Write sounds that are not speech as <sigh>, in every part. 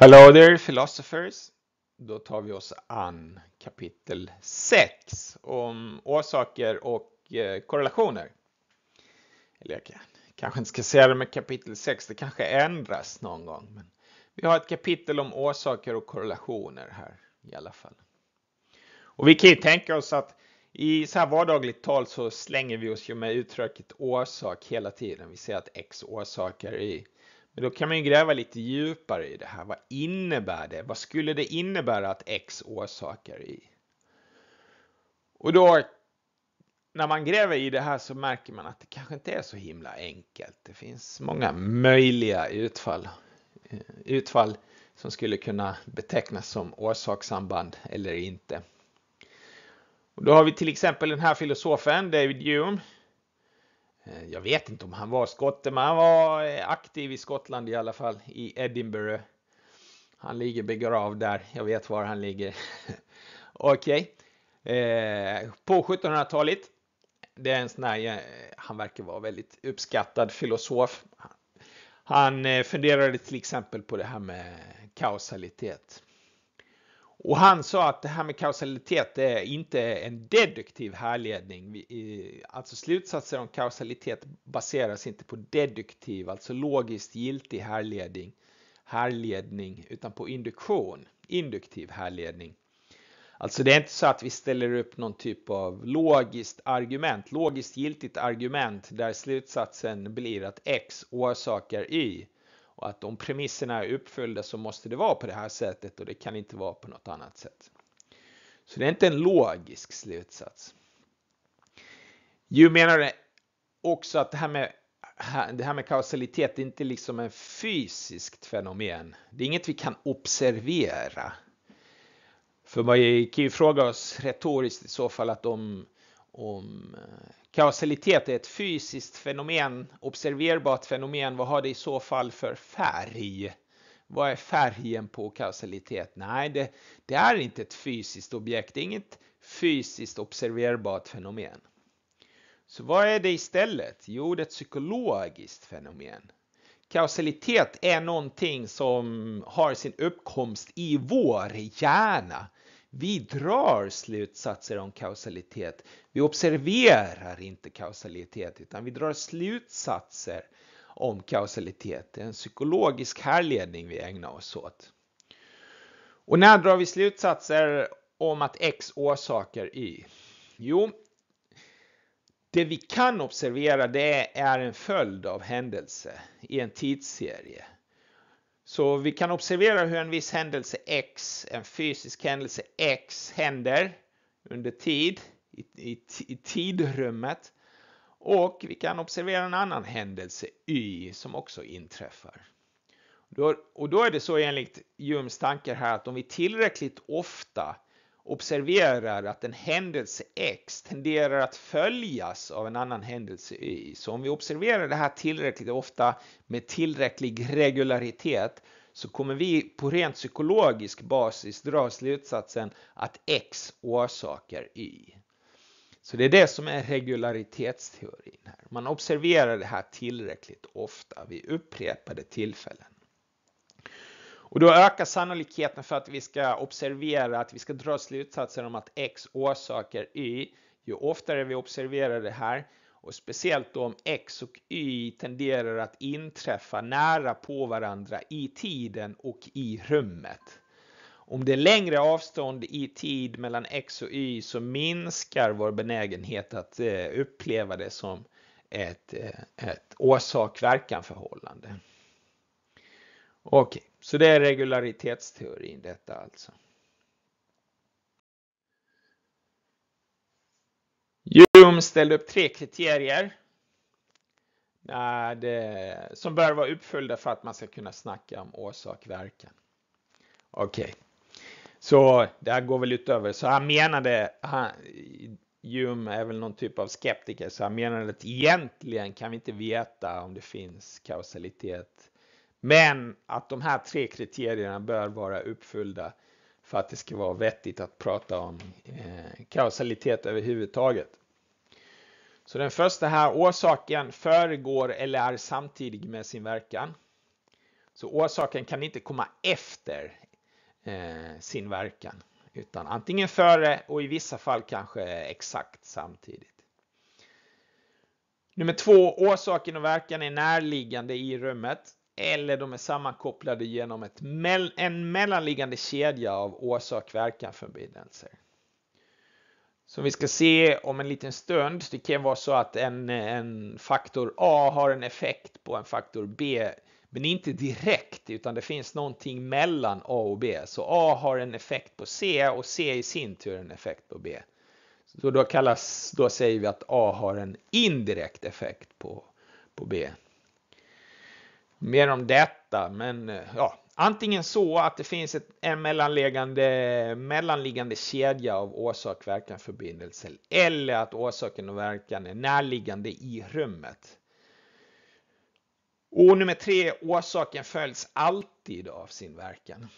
Hello there philosophers! Då tar vi oss an kapitel 6 om orsaker och eh, korrelationer. Eller jag kanske inte ska säga det med kapitel 6, det kanske ändras någon gång. Men vi har ett kapitel om orsaker och korrelationer här i alla fall. Och vi kan ju tänka oss att i så här vardagligt tal så slänger vi oss ju med uttrycket orsak hela tiden. Vi säger att x orsakar i men då kan man ju gräva lite djupare i det här. Vad innebär det? Vad skulle det innebära att X orsakar Y? Och då, när man gräver i det här så märker man att det kanske inte är så himla enkelt. Det finns många möjliga utfall. Eh, utfall som skulle kunna betecknas som orsakssamband eller inte. Och då har vi till exempel den här filosofen David Hume Eh, jag vet inte om han var skotte, men han var eh, aktiv i Skottland i alla fall, i Edinburgh. Han ligger begravd där, jag vet var han ligger. <laughs> Okej. Okay. Eh, på 1700-talet. Det är en sån här, eh, han verkar vara väldigt uppskattad filosof. Han funderade till exempel på det här med kausalitet. Och han sa att det här med kausalitet är inte en deduktiv härledning. Alltså slutsatser om kausalitet baseras inte på deduktiv, alltså logiskt giltig härledning, härledning utan på induktion, induktiv härledning. Alltså det är inte så att vi ställer upp någon typ av logiskt argument, logiskt giltigt argument där slutsatsen blir att X orsakar Y och att om premisserna är uppfyllda så måste det vara på det här sättet och det kan inte vara på något annat sätt. Så det är inte en logisk slutsats. Ju menar också att det här med det här med kausalitet är inte liksom ett fysiskt fenomen. Det är inget vi kan observera. För man kan ju fråga oss retoriskt i så fall att om om eh, kausalitet är ett fysiskt fenomen, observerbart fenomen, vad har det i så fall för färg? Vad är färgen på kausalitet? Nej, det, det är inte ett fysiskt objekt, det är inget fysiskt observerbart fenomen. Så vad är det istället? Jo, det är ett psykologiskt fenomen. Kausalitet är någonting som har sin uppkomst i vår hjärna. Vi drar slutsatser om kausalitet. Vi observerar inte kausalitet utan vi drar slutsatser om kausalitet. Det är en psykologisk härledning vi ägnar oss åt. Och när drar vi slutsatser om att X orsakar Y? Jo, det vi kan observera det är en följd av händelse i en tidsserie. Så vi kan observera hur en viss händelse X, en fysisk händelse X, händer under tid, i, i, i tidrummet. Och vi kan observera en annan händelse Y som också inträffar. Då, och då är det så enligt Jums tankar här att om vi tillräckligt ofta observerar att en händelse X tenderar att följas av en annan händelse Y. Så om vi observerar det här tillräckligt ofta med tillräcklig regularitet så kommer vi på rent psykologisk basis dra slutsatsen att X orsakar Y. Så det är det som är regularitetsteorin. här. Man observerar det här tillräckligt ofta vid upprepade tillfällen. Och då ökar sannolikheten för att vi ska observera, att vi ska dra slutsatser om att X orsakar Y. Ju oftare vi observerar det här och speciellt om X och Y tenderar att inträffa nära på varandra i tiden och i rummet. Om det är längre avstånd i tid mellan X och Y så minskar vår benägenhet att eh, uppleva det som ett, eh, ett orsak-verkan-förhållande. Okej, okay, så det är regularitetsteorin detta alltså. Jum ställde upp tre kriterier som bör vara uppfyllda för att man ska kunna snacka om orsak-verkan. Okej, okay. så det här går väl utöver, så han menade, han, Hume är väl någon typ av skeptiker, så han menade att egentligen kan vi inte veta om det finns kausalitet men att de här tre kriterierna bör vara uppfyllda för att det ska vara vettigt att prata om eh, kausalitet överhuvudtaget. Så den första här, orsaken föregår eller är samtidig med sin verkan. Så orsaken kan inte komma efter eh, sin verkan utan antingen före och i vissa fall kanske exakt samtidigt. Nummer två, orsaken och verkan är närliggande i rummet eller de är sammankopplade genom ett mell en mellanliggande kedja av orsak-verkan-förbindelser. Som vi ska se om en liten stund, det kan vara så att en, en faktor A har en effekt på en faktor B, men inte direkt, utan det finns någonting mellan A och B. Så A har en effekt på C och C i sin tur en effekt på B. Så då, kallas, då säger vi att A har en indirekt effekt på, på B mer om detta, men eh, ja, antingen så att det finns ett, en mellanliggande, mellanliggande kedja av orsak, verkan, förbindelse eller att orsaken och verkan är närliggande i rummet. Och nummer tre, orsaken följs alltid av sin verkan.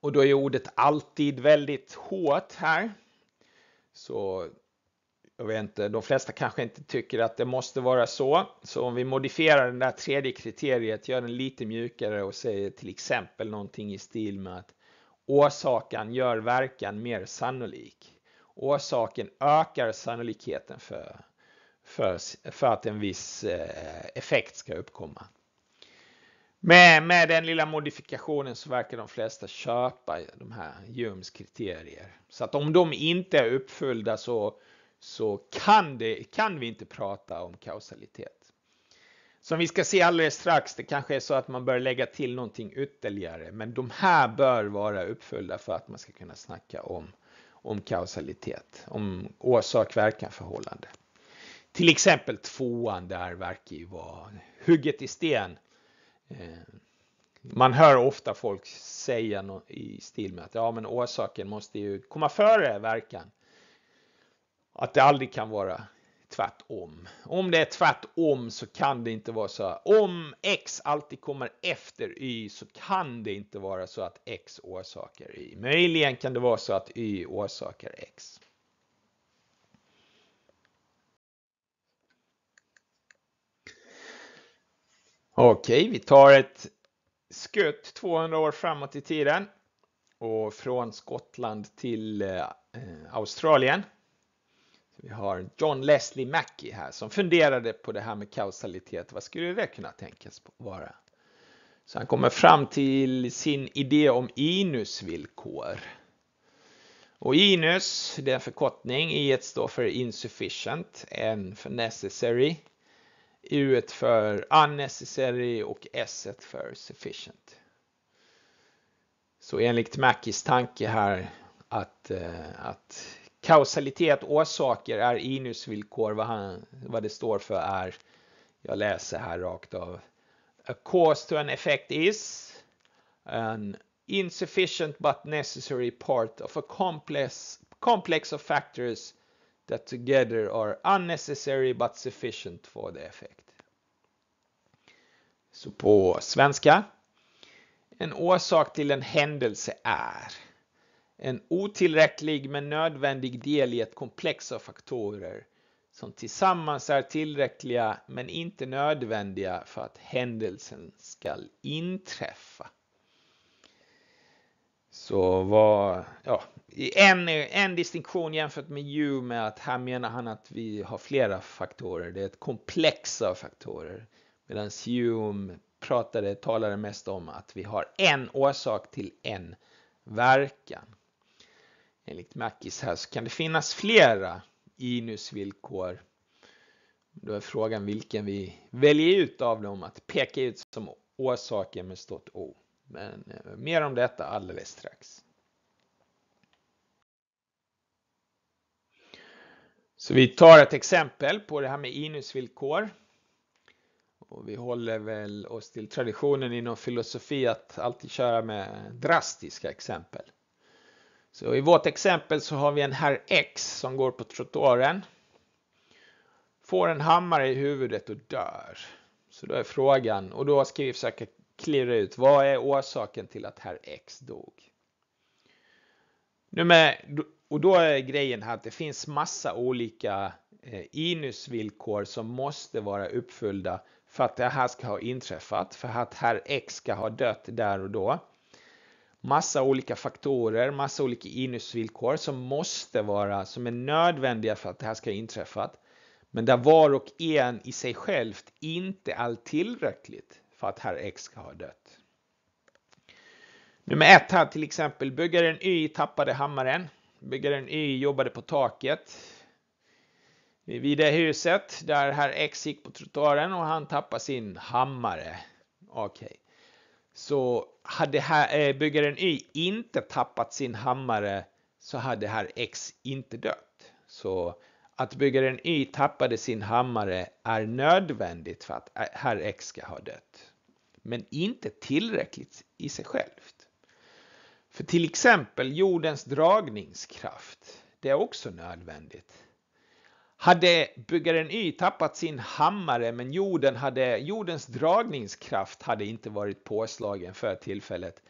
Och då är ordet alltid väldigt hårt här. Så jag vet inte, de flesta kanske inte tycker att det måste vara så. Så om vi modifierar det där tredje kriteriet, gör den lite mjukare och säger till exempel någonting i stil med att orsaken gör verkan mer sannolik. Orsaken ökar sannolikheten för, för, för att en viss eh, effekt ska uppkomma. Med, med den lilla modifikationen så verkar de flesta köpa de här Humes kriterier. Så att om de inte är uppfyllda så så kan, det, kan vi inte prata om kausalitet. Som vi ska se alldeles strax, det kanske är så att man bör lägga till någonting ytterligare, men de här bör vara uppfyllda för att man ska kunna snacka om, om kausalitet, om orsak-verkan-förhållande. Till exempel tvåan där verkar ju vara hugget i sten. Eh, man hör ofta folk säga i stil med att ja, men orsaken måste ju komma före verkan att det aldrig kan vara tvärtom. Om det är tvärtom så kan det inte vara så. Om X alltid kommer efter Y så kan det inte vara så att X orsakar Y. Möjligen kan det vara så att Y orsakar X. Okej, vi tar ett skutt 200 år framåt i tiden och från Skottland till eh, Australien. Vi har John Leslie Mackey här som funderade på det här med kausalitet. Vad skulle det kunna tänkas vara? Så han kommer fram till sin idé om inusvillkor. Och inus, det är en förkortning. I står för insufficient, N för necessary, U för unnecessary och S för sufficient. Så enligt Mackies tanke här att, eh, att Kausalitet, orsaker är inusvillkor. Vad, han, vad det står för är, jag läser här rakt av. A cause to an effect is an insufficient but necessary part of a complex, complex of factors that together are unnecessary but sufficient for the effect. Så på svenska. En orsak till en händelse är en otillräcklig men nödvändig del i ett komplex av faktorer som tillsammans är tillräckliga men inte nödvändiga för att händelsen ska inträffa. Så vad, ja, en, en distinktion jämfört med Hume är att här menar han att vi har flera faktorer. Det är ett komplex av faktorer. Medan Hume pratade, talade mest om att vi har en orsak till en verkan enligt Mackis här så kan det finnas flera INUS-villkor. Då är frågan vilken vi väljer ut av dem att peka ut som orsaken med stort O. Men eh, mer om detta alldeles strax. Så vi tar ett exempel på det här med inusvillkor. Och vi håller väl oss till traditionen inom filosofi att alltid köra med drastiska exempel. Så i vårt exempel så har vi en herr X som går på trottoaren. Får en hammare i huvudet och dör. Så då är frågan, och då ska vi försöka klura ut vad är orsaken till att herr X dog? Nu med, och då är grejen här att det finns massa olika eh, inusvillkor som måste vara uppfyllda för att det här ska ha inträffat, för att herr X ska ha dött där och då massa olika faktorer, massa olika inusvillkor som måste vara, som är nödvändiga för att det här ska inträffa. Men där var och en i sig självt inte är tillräckligt för att herr X ska ha dött. Nummer ett här till exempel, byggaren Y tappade hammaren. Byggaren Y jobbade på taket. Vid det huset där herr X gick på trottoaren och han tappade sin hammare. Okej. Okay. Så hade här, eh, byggaren Y inte tappat sin hammare så hade herr X inte dött. Så att byggaren Y tappade sin hammare är nödvändigt för att herr eh, X ska ha dött. Men inte tillräckligt i sig självt. För till exempel jordens dragningskraft, det är också nödvändigt hade byggaren Y tappat sin hammare men jorden hade, jordens dragningskraft hade inte varit påslagen för tillfället.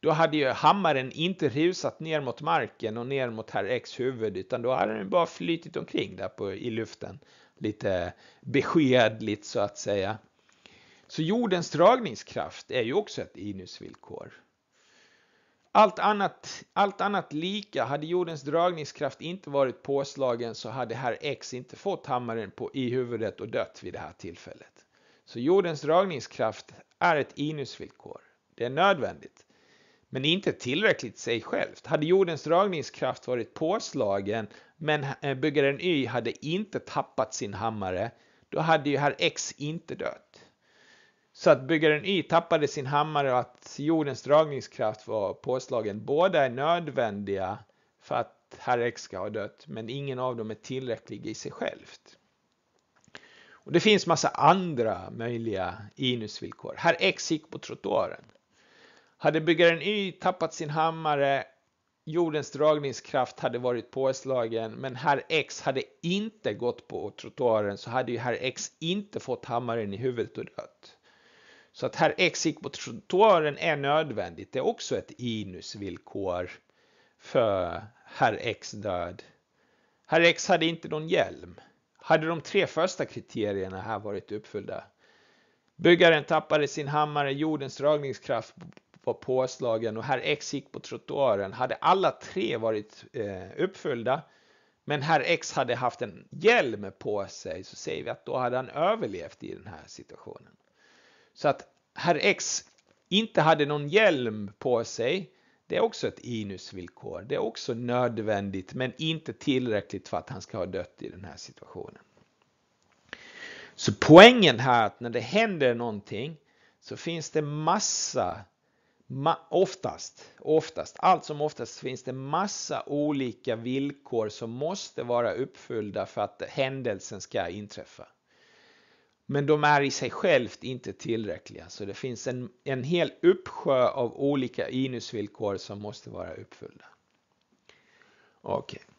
Då hade ju hammaren inte rusat ner mot marken och ner mot herr X huvud utan då hade den bara flytit omkring där på, i luften. Lite beskedligt så att säga. Så jordens dragningskraft är ju också ett inusvillkor. Allt annat, allt annat lika, hade jordens dragningskraft inte varit påslagen så hade herr X inte fått hammaren på, i huvudet och dött vid det här tillfället. Så jordens dragningskraft är ett inusvillkor. Det är nödvändigt. Men inte tillräckligt sig självt. Hade jordens dragningskraft varit påslagen men eh, byggaren Y hade inte tappat sin hammare, då hade ju herr X inte dött så att byggaren Y tappade sin hammare och att jordens dragningskraft var påslagen. Båda är nödvändiga för att herr X ska ha dött, men ingen av dem är tillräcklig i sig självt. Och det finns massa andra möjliga inusvillkor. Herr X gick på trottoaren. Hade byggaren Y tappat sin hammare, jordens dragningskraft hade varit påslagen, men herr X hade inte gått på trottoaren så hade ju herr X inte fått hammaren i huvudet och dött. Så att här x gick mot trottoaren är nödvändigt. Det är också ett inusvillkor för herr x död. Herr x hade inte någon hjälm. Hade de tre första kriterierna här varit uppfyllda? Byggaren tappade sin hammare, jordens dragningskraft var påslagen och herr X gick på trottoaren. Hade alla tre varit eh, uppfyllda men herr X hade haft en hjälm på sig så säger vi att då hade han överlevt i den här situationen. Så att herr X inte hade någon hjälm på sig, det är också ett inusvillkor. Det är också nödvändigt, men inte tillräckligt för att han ska ha dött i den här situationen. Så poängen här är att när det händer någonting så finns det massa, oftast, oftast, allt som oftast finns det massa olika villkor som måste vara uppfyllda för att händelsen ska inträffa. Men de är i sig självt inte tillräckliga så det finns en, en hel uppsjö av olika inusvillkor som måste vara uppfyllda. Okej. Okay.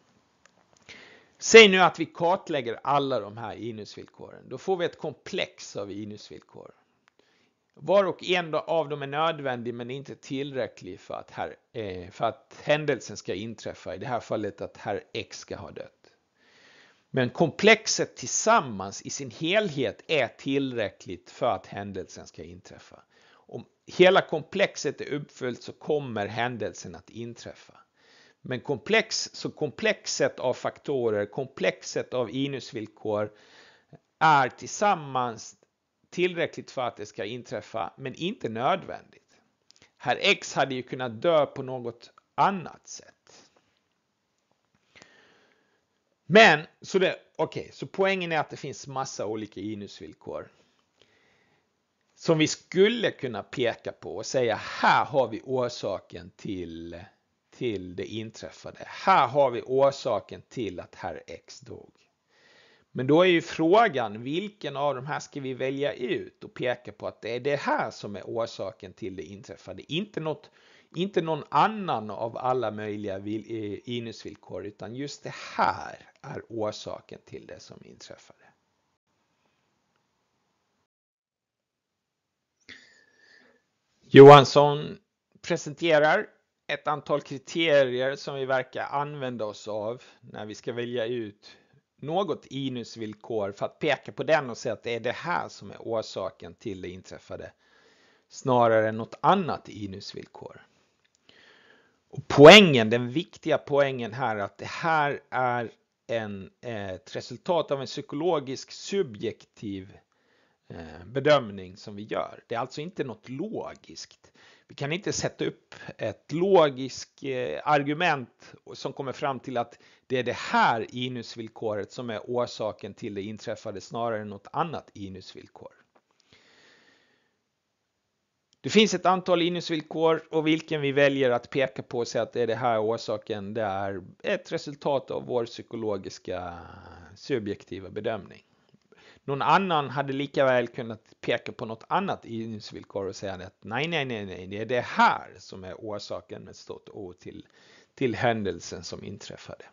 Säg nu att vi kartlägger alla de här inusvillkoren. Då får vi ett komplex av inusvillkor. Var och en av dem är nödvändig men inte tillräcklig för att, här, eh, för att händelsen ska inträffa. I det här fallet att herr X ska ha dött. Men komplexet tillsammans i sin helhet är tillräckligt för att händelsen ska inträffa. Om hela komplexet är uppfyllt så kommer händelsen att inträffa. Men komplex, så komplexet av faktorer, komplexet av inusvillkor är tillsammans tillräckligt för att det ska inträffa, men inte nödvändigt. Herr X hade ju kunnat dö på något annat sätt. Men, så det, okej, okay, så poängen är att det finns massa olika inusvillkor. som vi skulle kunna peka på och säga här har vi orsaken till, till det inträffade. Här har vi orsaken till att herr X dog. Men då är ju frågan vilken av de här ska vi välja ut och peka på att det är det här som är orsaken till det inträffade. Inte, något, inte någon annan av alla möjliga inusvillkor eh, utan just det här är orsaken till det som inträffade. Johansson presenterar ett antal kriterier som vi verkar använda oss av när vi ska välja ut något inusvillkor för att peka på den och säga att det är det här som är orsaken till det inträffade snarare än något annat inusvillkor. Och poängen, den viktiga poängen här är att det här är en, eh, ett resultat av en psykologisk subjektiv eh, bedömning som vi gör. Det är alltså inte något logiskt. Vi kan inte sätta upp ett logiskt eh, argument som kommer fram till att det är det här inusvillkoret som är orsaken till det inträffade snarare än något annat inusvillkor. Det finns ett antal linux och vilken vi väljer att peka på och säga att det är det här orsaken, det är ett resultat av vår psykologiska subjektiva bedömning. Någon annan hade lika väl kunnat peka på något annat linux och säga att nej, nej, nej, nej, det är det här som är orsaken med stort O till, till händelsen som inträffade.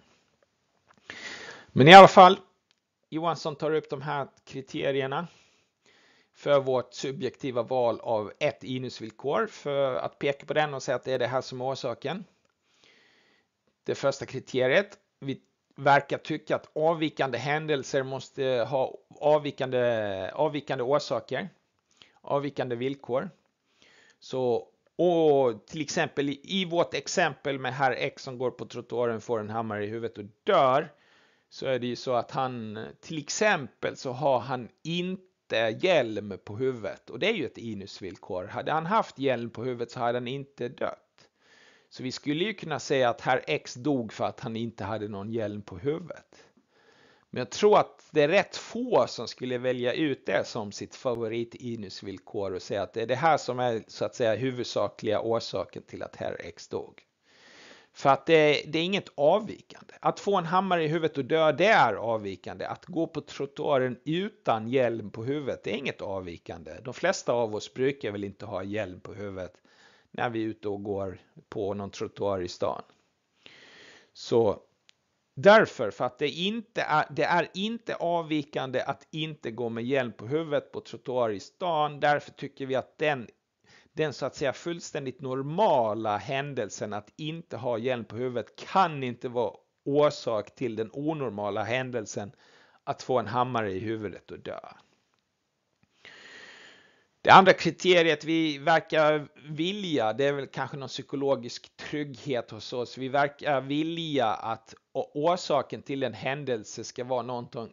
Men i alla fall, Johansson tar upp de här kriterierna för vårt subjektiva val av ett inusvillkor för att peka på den och säga att det är det här som är orsaken. Det första kriteriet. Vi verkar tycka att avvikande händelser måste ha avvikande, avvikande orsaker, avvikande villkor. Så och till exempel i vårt exempel med herr X som går på trottoaren, får en hammare i huvudet och dör. Så är det ju så att han till exempel så har han inte hjälm på huvudet och det är ju ett inusvillkor. Hade han haft hjälm på huvudet så hade han inte dött. Så vi skulle ju kunna säga att herr X dog för att han inte hade någon hjälm på huvudet. Men jag tror att det är rätt få som skulle välja ut det som sitt favorit inusvillkor och säga att det är det här som är så att säga huvudsakliga orsaken till att herr X dog. För att det, det, är inget avvikande. Att få en hammare i huvudet och dö, det är avvikande. Att gå på trottoaren utan hjälm på huvudet, det är inget avvikande. De flesta av oss brukar väl inte ha hjälm på huvudet när vi är ute och går på någon trottoar i stan. Så därför, för att det inte är, det är inte avvikande att inte gå med hjälm på huvudet på trottoar i stan. Därför tycker vi att den den så att säga fullständigt normala händelsen att inte ha hjälm på huvudet kan inte vara orsak till den onormala händelsen att få en hammare i huvudet och dö. Det andra kriteriet vi verkar vilja, det är väl kanske någon psykologisk trygghet hos oss. Vi verkar vilja att orsaken till en händelse ska vara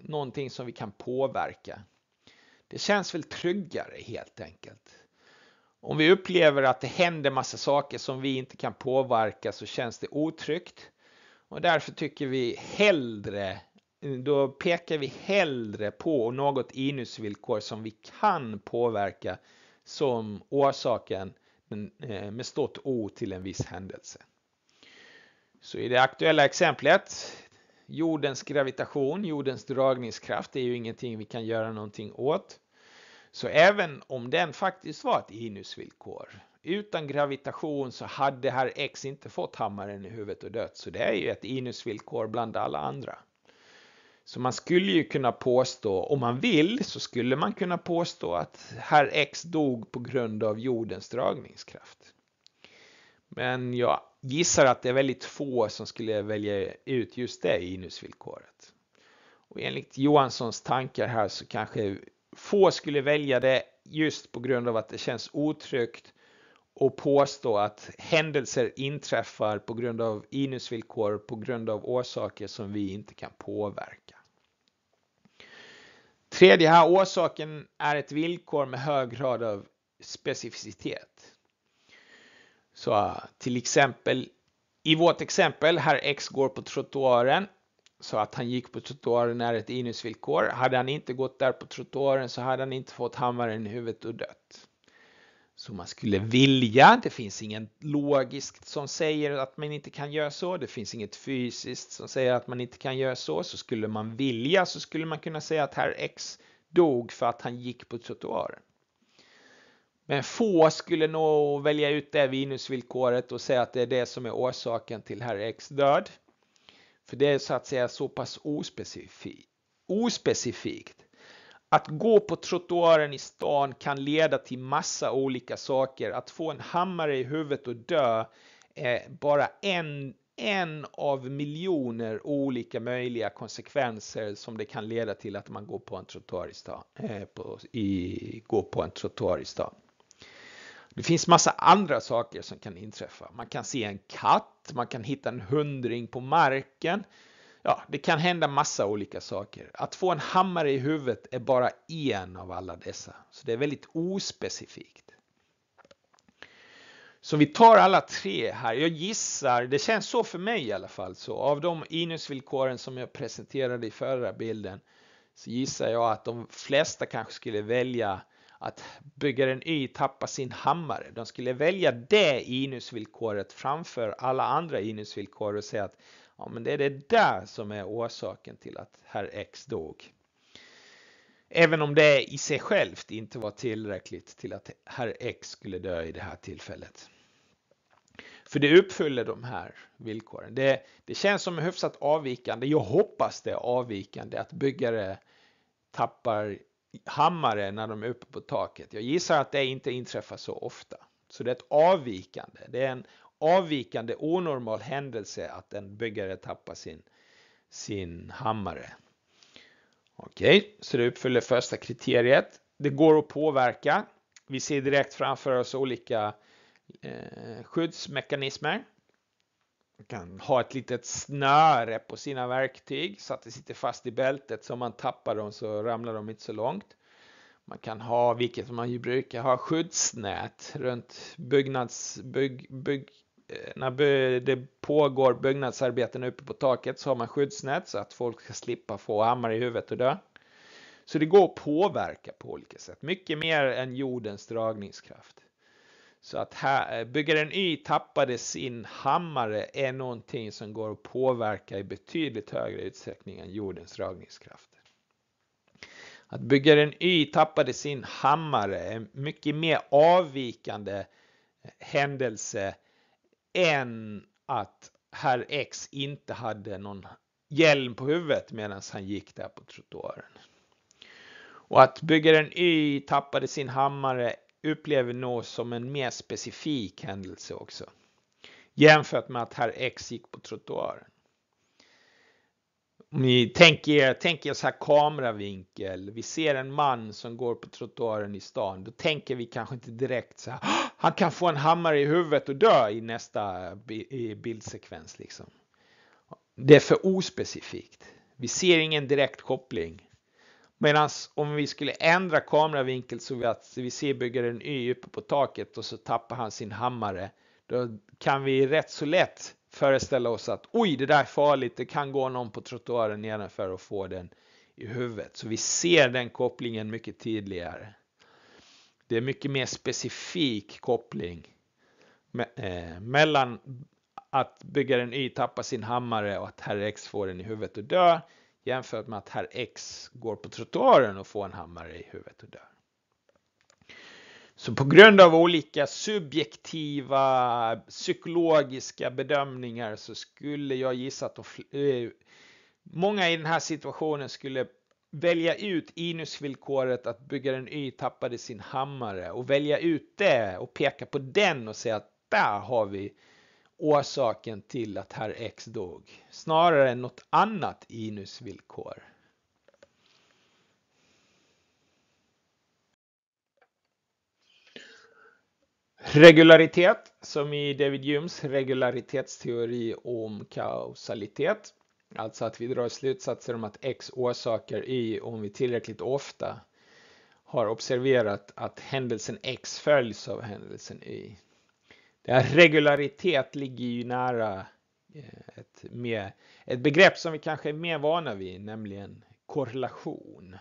någonting, som vi kan påverka. Det känns väl tryggare helt enkelt. Om vi upplever att det händer massa saker som vi inte kan påverka så känns det otryggt. Och därför tycker vi hellre, då pekar vi hellre på något inusvillkor som vi kan påverka som orsaken eh, med stort O till en viss händelse. Så i det aktuella exemplet, jordens gravitation, jordens dragningskraft, det är ju ingenting vi kan göra någonting åt. Så även om den faktiskt var ett inusvillkor, utan gravitation så hade herr X inte fått hammaren i huvudet och dött, så det är ju ett inusvillkor bland alla andra. Så man skulle ju kunna påstå, om man vill, så skulle man kunna påstå att herr X dog på grund av jordens dragningskraft. Men jag gissar att det är väldigt få som skulle välja ut just det inusvillkoret. Och enligt Johanssons tankar här så kanske få skulle välja det just på grund av att det känns otryggt och påstå att händelser inträffar på grund av inusvillkor, på grund av orsaker som vi inte kan påverka. Tredje här, orsaken är ett villkor med hög grad av specificitet. Så till exempel, i vårt exempel, herr X går på trottoaren så att han gick på trottoaren är ett inusvillkor. Hade han inte gått där på trottoaren så hade han inte fått hammaren i huvudet och dött. Så man skulle vilja, det finns inget logiskt som säger att man inte kan göra så, det finns inget fysiskt som säger att man inte kan göra så, så skulle man vilja så skulle man kunna säga att herr X dog för att han gick på trottoaren. Men få skulle nog välja ut det vinusvillkoret och säga att det är det som är orsaken till herr X död. För det är så att säga så pass ospecifikt. ospecifikt. Att gå på trottoaren i stan kan leda till massa olika saker. Att få en hammare i huvudet och dö är bara en, en av miljoner olika möjliga konsekvenser som det kan leda till att man går på en trottoar i stan. Eh, på, i, går på en trottoar i stan. Det finns massa andra saker som kan inträffa. Man kan se en katt, man kan hitta en hundring på marken. Ja, det kan hända massa olika saker. Att få en hammare i huvudet är bara en av alla dessa, så det är väldigt ospecifikt. Så vi tar alla tre här. Jag gissar, det känns så för mig i alla fall, så av de inusvillkoren som jag presenterade i förra bilden så gissar jag att de flesta kanske skulle välja att byggaren Y tappar sin hammare. De skulle välja det inusvillkoret framför alla andra inusvillkor och säga att ja, men det är det där som är orsaken till att herr X dog. Även om det i sig självt inte var tillräckligt till att herr X skulle dö i det här tillfället. För det uppfyller de här villkoren. Det, det känns som hyfsat avvikande. Jag hoppas det är avvikande att byggare tappar hammare när de är uppe på taket. Jag gissar att det inte inträffar så ofta. Så det är ett avvikande. Det är en avvikande onormal händelse att en byggare tappar sin, sin hammare. Okej, okay, så det uppfyller första kriteriet. Det går att påverka. Vi ser direkt framför oss olika eh, skyddsmekanismer man kan ha ett litet snöre på sina verktyg så att det sitter fast i bältet så om man tappar dem så ramlar de inte så långt. Man kan ha, vilket man ju brukar ha, skyddsnät runt byggnads... Bygg, bygg, eh, när det pågår byggnadsarbeten uppe på taket så har man skyddsnät så att folk ska slippa få hammare i huvudet och dö. Så det går att påverka på olika sätt, mycket mer än jordens dragningskraft. Så att här, eh, bygger Y tappade sin hammare är någonting som går att påverka i betydligt högre utsträckning än jordens dragningskrafter. Att byggaren Y tappade sin hammare är en mycket mer avvikande eh, händelse än att herr X inte hade någon hjälm på huvudet medan han gick där på trottoaren. Och att byggaren Y tappade sin hammare upplever nås som en mer specifik händelse också. Jämfört med att herr X gick på trottoaren. Om Ni tänker er, tänk er så här kameravinkel. Vi ser en man som går på trottoaren i stan. Då tänker vi kanske inte direkt så här. Han kan få en hammare i huvudet och dö i nästa bildsekvens liksom. Det är för ospecifikt. Vi ser ingen direkt koppling. Medan om vi skulle ändra kameravinkel så att vi ser byggaren Y uppe på taket och så tappar han sin hammare. Då kan vi rätt så lätt föreställa oss att oj, det där är farligt. Det kan gå någon på trottoaren nedanför och få den i huvudet. Så vi ser den kopplingen mycket tydligare. Det är mycket mer specifik koppling eh, mellan att byggaren Y tappar sin hammare och att herre X får den i huvudet och dör jämfört med att herr X går på trottoaren och får en hammare i huvudet och dör. Så på grund av olika subjektiva psykologiska bedömningar så skulle jag gissa att de, eh, många i den här situationen skulle välja ut inusvillkoret att byggaren Y tappade sin hammare och välja ut det och peka på den och säga att där har vi orsaken till att herr X dog snarare än något annat INUS-villkor. Regularitet, som i David Humes regularitetsteori om kausalitet, alltså att vi drar slutsatser om att X orsakar Y om vi tillräckligt ofta har observerat att händelsen X följs av händelsen Y. Ja, regularitet ligger ju nära eh, ett, mer, ett begrepp som vi kanske är mer vana vid, nämligen korrelation.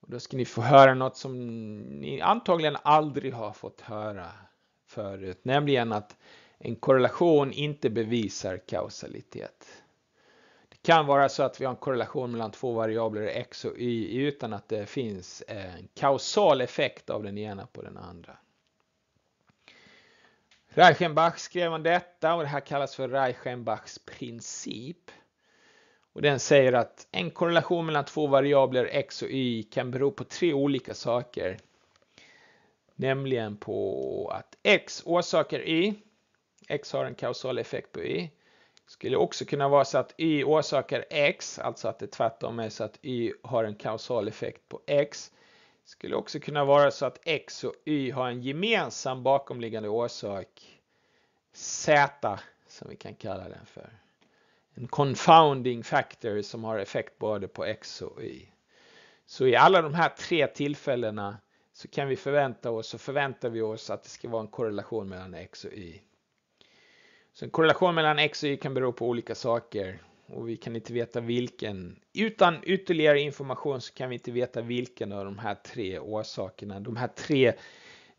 Och då ska ni få höra något som ni antagligen aldrig har fått höra förut, nämligen att en korrelation inte bevisar kausalitet. Det kan vara så att vi har en korrelation mellan två variabler x och y utan att det finns en kausal effekt av den ena på den andra. Reichenbach skrev om detta och det här kallas för Reichenbachs princip. Och den säger att en korrelation mellan två variabler x och y kan bero på tre olika saker. Nämligen på att x orsakar y. x har en kausal effekt på y. Det Skulle också kunna vara så att y orsakar x, alltså att det tvärtom är så att y har en kausal effekt på x. Skulle också kunna vara så att X och Y har en gemensam bakomliggande orsak Z som vi kan kalla den för. En confounding factor som har effekt både på X och Y. Så i alla de här tre tillfällena så kan vi förvänta oss så förväntar vi oss att det ska vara en korrelation mellan X och Y. Så en korrelation mellan X och Y kan bero på olika saker och vi kan inte veta vilken. Utan ytterligare information så kan vi inte veta vilken av de här tre orsakerna, de här tre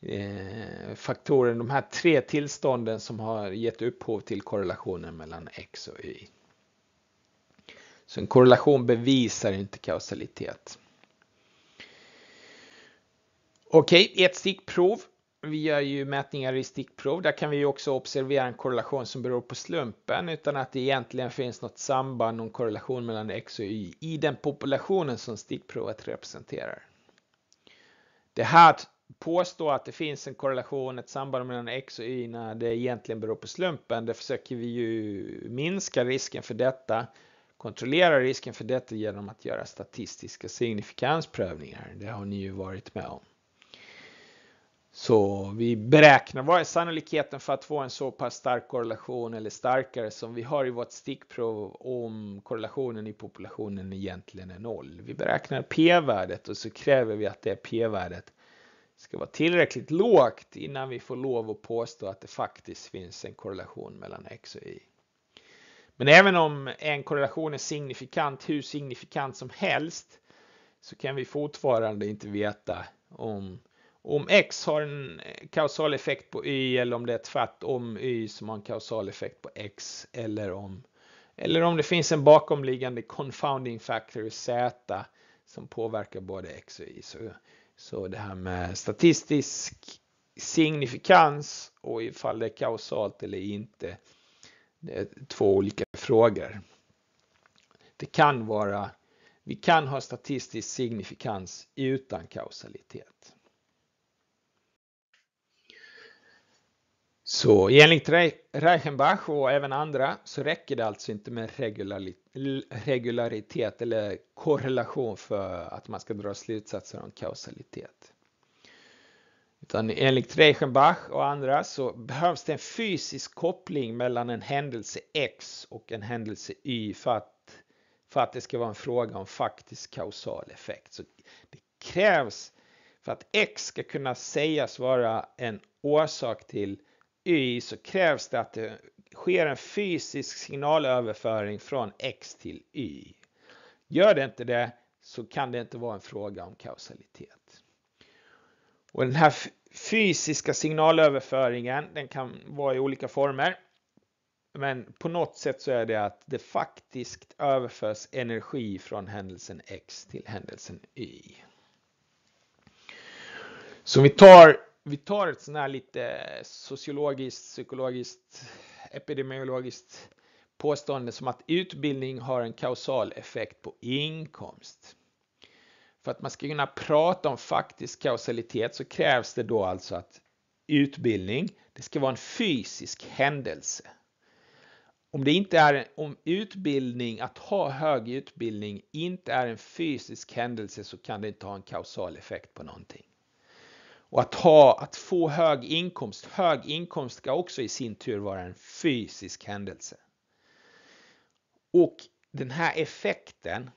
eh, faktorerna, de här tre tillstånden som har gett upphov till korrelationen mellan X och Y. Så en korrelation bevisar inte kausalitet. Okej, ett stickprov. Vi gör ju mätningar i stickprov. Där kan vi också observera en korrelation som beror på slumpen utan att det egentligen finns något samband, någon korrelation mellan X och Y i den populationen som stickprovet representerar. Det här att påstå att det finns en korrelation, ett samband mellan X och Y när det egentligen beror på slumpen, det försöker vi ju minska risken för detta, kontrollera risken för detta genom att göra statistiska signifikansprövningar. Det har ni ju varit med om. Så vi beräknar vad är sannolikheten för att få en så pass stark korrelation eller starkare som vi har i vårt stickprov om korrelationen i populationen egentligen är noll. Vi beräknar p-värdet och så kräver vi att det p-värdet ska vara tillräckligt lågt innan vi får lov att påstå att det faktiskt finns en korrelation mellan x och y. Men även om en korrelation är signifikant, hur signifikant som helst, så kan vi fortfarande inte veta om om X har en kausal effekt på Y eller om det är tvärtom Y som har en kausal effekt på X eller om eller om det finns en bakomliggande confounding factor Z som påverkar både X och Y. Så, så det här med statistisk signifikans och ifall det är kausalt eller inte. Det är två olika frågor. Det kan vara, vi kan ha statistisk signifikans utan kausalitet. Så enligt Reichenbach och även andra så räcker det alltså inte med regularitet eller korrelation för att man ska dra slutsatser om kausalitet. Utan enligt Reichenbach och andra så behövs det en fysisk koppling mellan en händelse X och en händelse Y för att, för att det ska vara en fråga om faktisk kausal effekt. Så det krävs för att X ska kunna sägas vara en orsak till Y så krävs det att det sker en fysisk signalöverföring från X till Y. Gör det inte det så kan det inte vara en fråga om kausalitet. Och den här fysiska signalöverföringen, den kan vara i olika former. Men på något sätt så är det att det faktiskt överförs energi från händelsen X till händelsen Y. Så vi tar vi tar ett sånt här lite eh, sociologiskt, psykologiskt, epidemiologiskt påstående som att utbildning har en kausal effekt på inkomst. För att man ska kunna prata om faktisk kausalitet så krävs det då alltså att utbildning, det ska vara en fysisk händelse. Om det inte är om utbildning, att ha hög utbildning inte är en fysisk händelse så kan det inte ha en kausal effekt på någonting. Och att, ha, att få hög inkomst, hög inkomst ska också i sin tur vara en fysisk händelse. Och den här effekten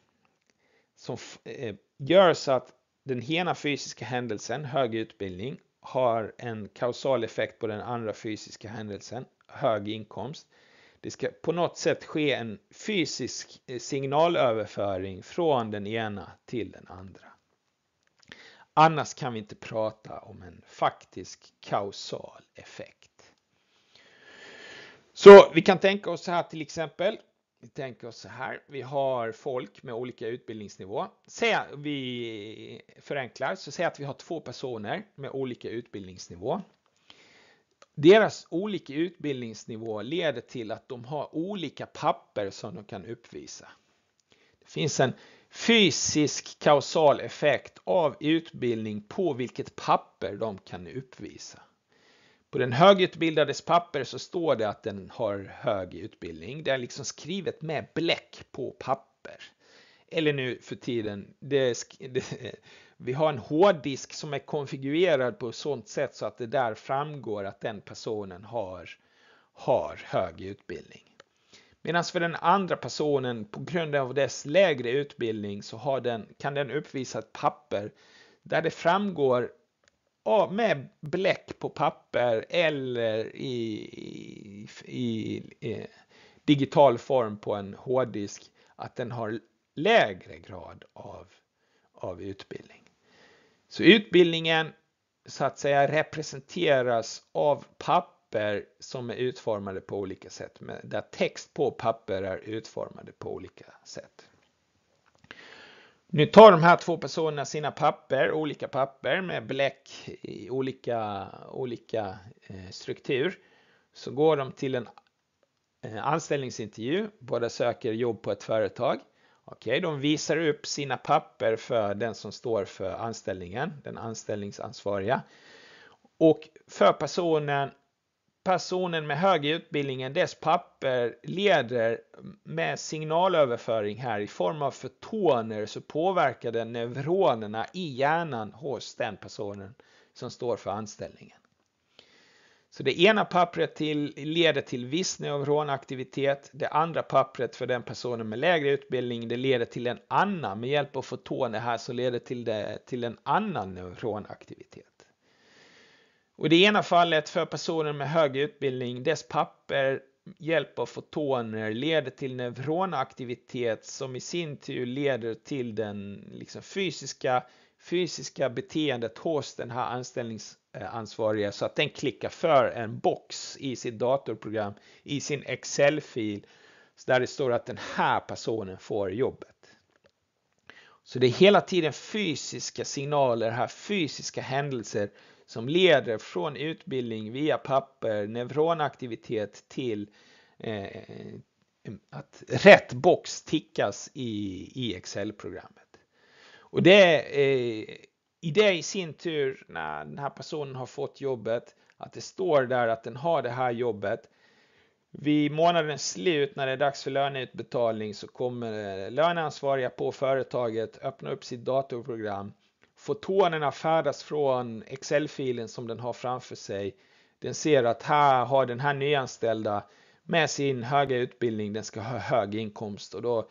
som eh, gör så att den ena fysiska händelsen, hög utbildning, har en kausal effekt på den andra fysiska händelsen, hög inkomst. Det ska på något sätt ske en fysisk eh, signalöverföring från den ena till den andra. Annars kan vi inte prata om en faktisk kausal effekt. Så vi kan tänka oss så här till exempel. Vi tänker oss så här. Vi har folk med olika utbildningsnivå. Säg vi förenklar, så säg att vi har två personer med olika utbildningsnivå. Deras olika utbildningsnivå leder till att de har olika papper som de kan uppvisa. Det finns en fysisk kausal effekt av utbildning på vilket papper de kan uppvisa. På den högutbildades papper så står det att den har hög utbildning. Det är liksom skrivet med bläck på papper. Eller nu för tiden, det, <laughs> det, vi har en hårddisk som är konfigurerad på sådant sätt så att det där framgår att den personen har, har hög utbildning. Medan för den andra personen på grund av dess lägre utbildning så den, kan den uppvisa ett papper där det framgår med bläck på papper eller i, i, i, i eh, digital form på en hårddisk att den har lägre grad av, av utbildning. Så utbildningen så att säga representeras av papper papper som är utformade på olika sätt, där text på papper är utformade på olika sätt. Nu tar de här två personerna sina papper, olika papper med bläck i olika, olika eh, struktur. Så går de till en eh, anställningsintervju, båda söker jobb på ett företag. Okej, de visar upp sina papper för den som står för anställningen, den anställningsansvariga. Och för personen personen med högre utbildning än dess papper leder med signalöverföring här i form av fotoner så påverkar den neuronerna i hjärnan hos den personen som står för anställningen. Så det ena pappret till, leder till viss neuronaktivitet, det andra pappret för den personen med lägre utbildning det leder till en annan, med hjälp av fotoner här så leder till det till en annan neuronaktivitet. Och i det ena fallet för personer med hög utbildning dess papper hjälp av fotoner leder till neuronaktivitet som i sin tur leder till den liksom fysiska, fysiska beteendet hos den här anställningsansvariga så att den klickar för en box i sitt datorprogram, i sin Excel-fil där det står att den här personen får jobbet. Så det är hela tiden fysiska signaler här, fysiska händelser som leder från utbildning via papper, neuronaktivitet till eh, att rätt box tickas i, i Excel-programmet. Och det eh, i det i sin tur, när den här personen har fått jobbet, att det står där att den har det här jobbet. Vid månadens slut när det är dags för löneutbetalning så kommer eh, löneansvariga på företaget öppna upp sitt datorprogram fotonerna färdas från Excel-filen som den har framför sig. Den ser att här har den här nyanställda med sin höga utbildning, den ska ha hög inkomst och då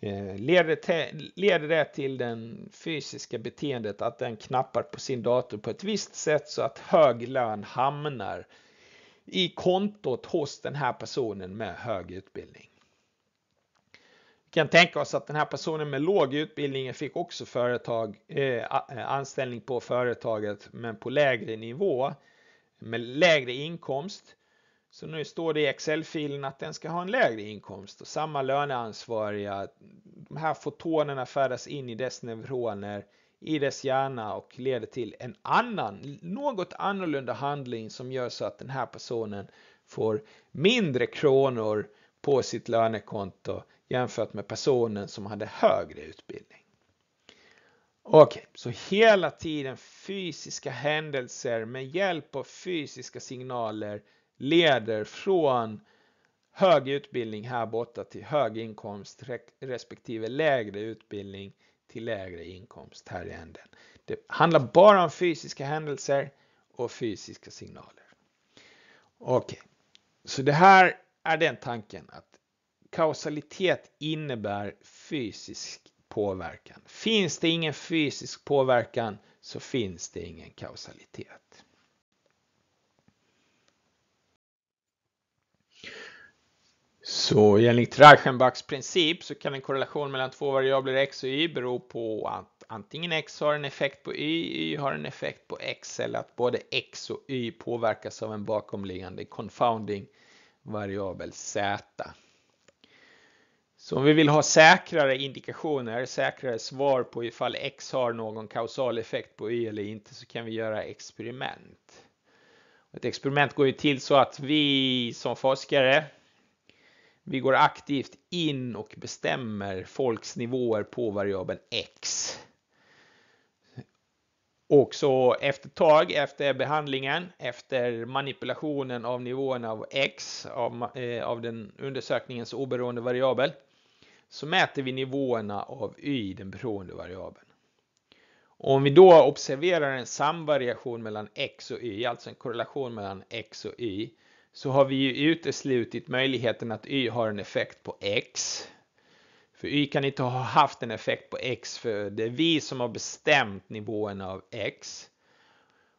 eh, leder det, leder det till den fysiska beteendet att den knappar på sin dator på ett visst sätt så att hög lön hamnar i kontot hos den här personen med hög utbildning kan tänka oss att den här personen med låg utbildning fick också företag, eh, eh, anställning på företaget men på lägre nivå med lägre inkomst. Så nu står det i Excel-filen att den ska ha en lägre inkomst och samma löneansvariga. De här fotonerna färdas in i dess neuroner, i dess hjärna och leder till en annan, något annorlunda handling som gör så att den här personen får mindre kronor på sitt lönekonto jämfört med personen som hade högre utbildning. Okej, okay, så hela tiden fysiska händelser med hjälp av fysiska signaler leder från hög utbildning här borta till hög inkomst respektive lägre utbildning till lägre inkomst här i änden. Det handlar bara om fysiska händelser och fysiska signaler. Okej, okay. så det här är den tanken att kausalitet innebär fysisk påverkan. Finns det ingen fysisk påverkan så finns det ingen kausalitet. Så enligt Reichenbachs princip så kan en korrelation mellan två variabler x och y bero på att antingen x har en effekt på y, y har en effekt på x eller att både x och y påverkas av en bakomliggande confounding variabel z. Så om vi vill ha säkrare indikationer, säkrare svar på ifall X har någon kausal effekt på Y eller inte så kan vi göra experiment. Ett experiment går ju till så att vi som forskare vi går aktivt in och bestämmer folks nivåer på variabeln X. Och så efter ett tag, efter behandlingen, efter manipulationen av nivåerna av X, av, eh, av den undersökningens oberoende variabel, så mäter vi nivåerna av y, den beroende variabeln. Och om vi då observerar en samvariation mellan x och y, alltså en korrelation mellan x och y, så har vi ju uteslutit möjligheten att y har en effekt på x. För y kan inte ha haft en effekt på x för det är vi som har bestämt nivåerna av x.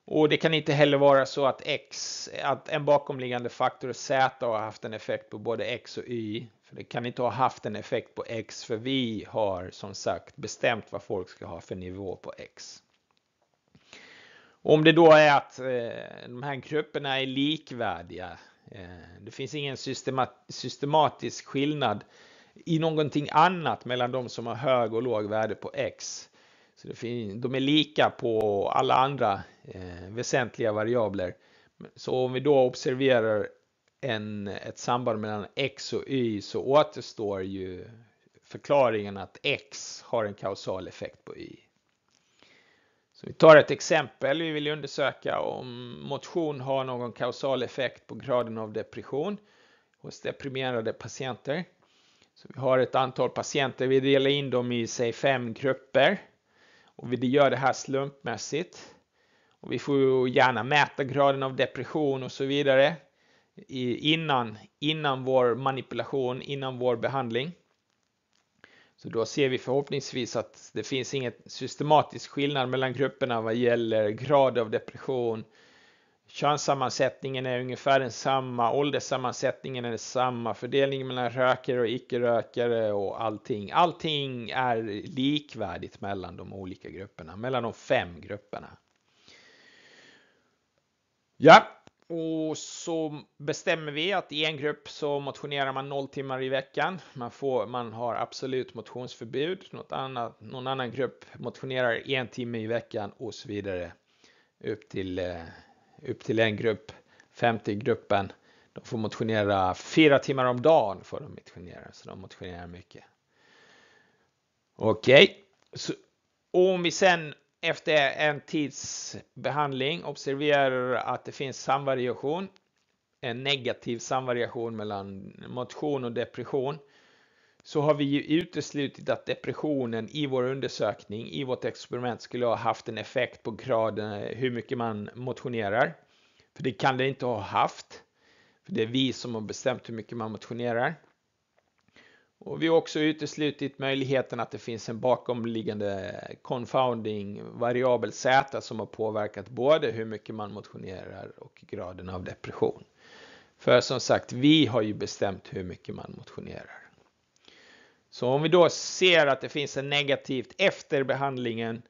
Och det kan inte heller vara så att x, att en bakomliggande faktor z har haft en effekt på både x och y. För det kan inte ha haft en effekt på X för vi har som sagt bestämt vad folk ska ha för nivå på X. Om det då är att eh, de här grupperna är likvärdiga, eh, det finns ingen systemat systematisk skillnad i någonting annat mellan de som har hög och låg värde på X. Så det de är lika på alla andra eh, väsentliga variabler. Så om vi då observerar en, ett samband mellan X och Y så återstår ju förklaringen att X har en kausal effekt på Y. Så vi tar ett exempel. Vi vill undersöka om motion har någon kausal effekt på graden av depression hos deprimerade patienter. Så vi har ett antal patienter. Vi delar in dem i säg fem grupper och vi gör det här slumpmässigt. Och vi får gärna mäta graden av depression och så vidare innan, innan vår manipulation, innan vår behandling. Så då ser vi förhoppningsvis att det finns ingen systematisk skillnad mellan grupperna vad gäller grad av depression. Könssammansättningen är ungefär densamma, ålderssammansättningen är densamma, fördelningen mellan rökare och icke-rökare och allting. Allting är likvärdigt mellan de olika grupperna, mellan de fem grupperna. Ja, och så bestämmer vi att i en grupp så motionerar man noll timmar i veckan. Man, får, man har absolut motionsförbud. Något annat, någon annan grupp motionerar en timme i veckan och så vidare. Upp till, eh, upp till en grupp, 50 gruppen. De får motionera fyra timmar om dagen får de motionera, så de motionerar mycket. Okej, okay. om vi sen efter en tids behandling observerar att det finns samvariation, en negativ samvariation mellan motion och depression, så har vi ju uteslutit att depressionen i vår undersökning, i vårt experiment, skulle ha haft en effekt på graden hur mycket man motionerar. För det kan det inte ha haft. För det är vi som har bestämt hur mycket man motionerar. Och vi har också uteslutit möjligheten att det finns en bakomliggande confounding variabel Z som har påverkat både hur mycket man motionerar och graden av depression. För som sagt, vi har ju bestämt hur mycket man motionerar. Så om vi då ser att det finns en negativt efter behandlingen,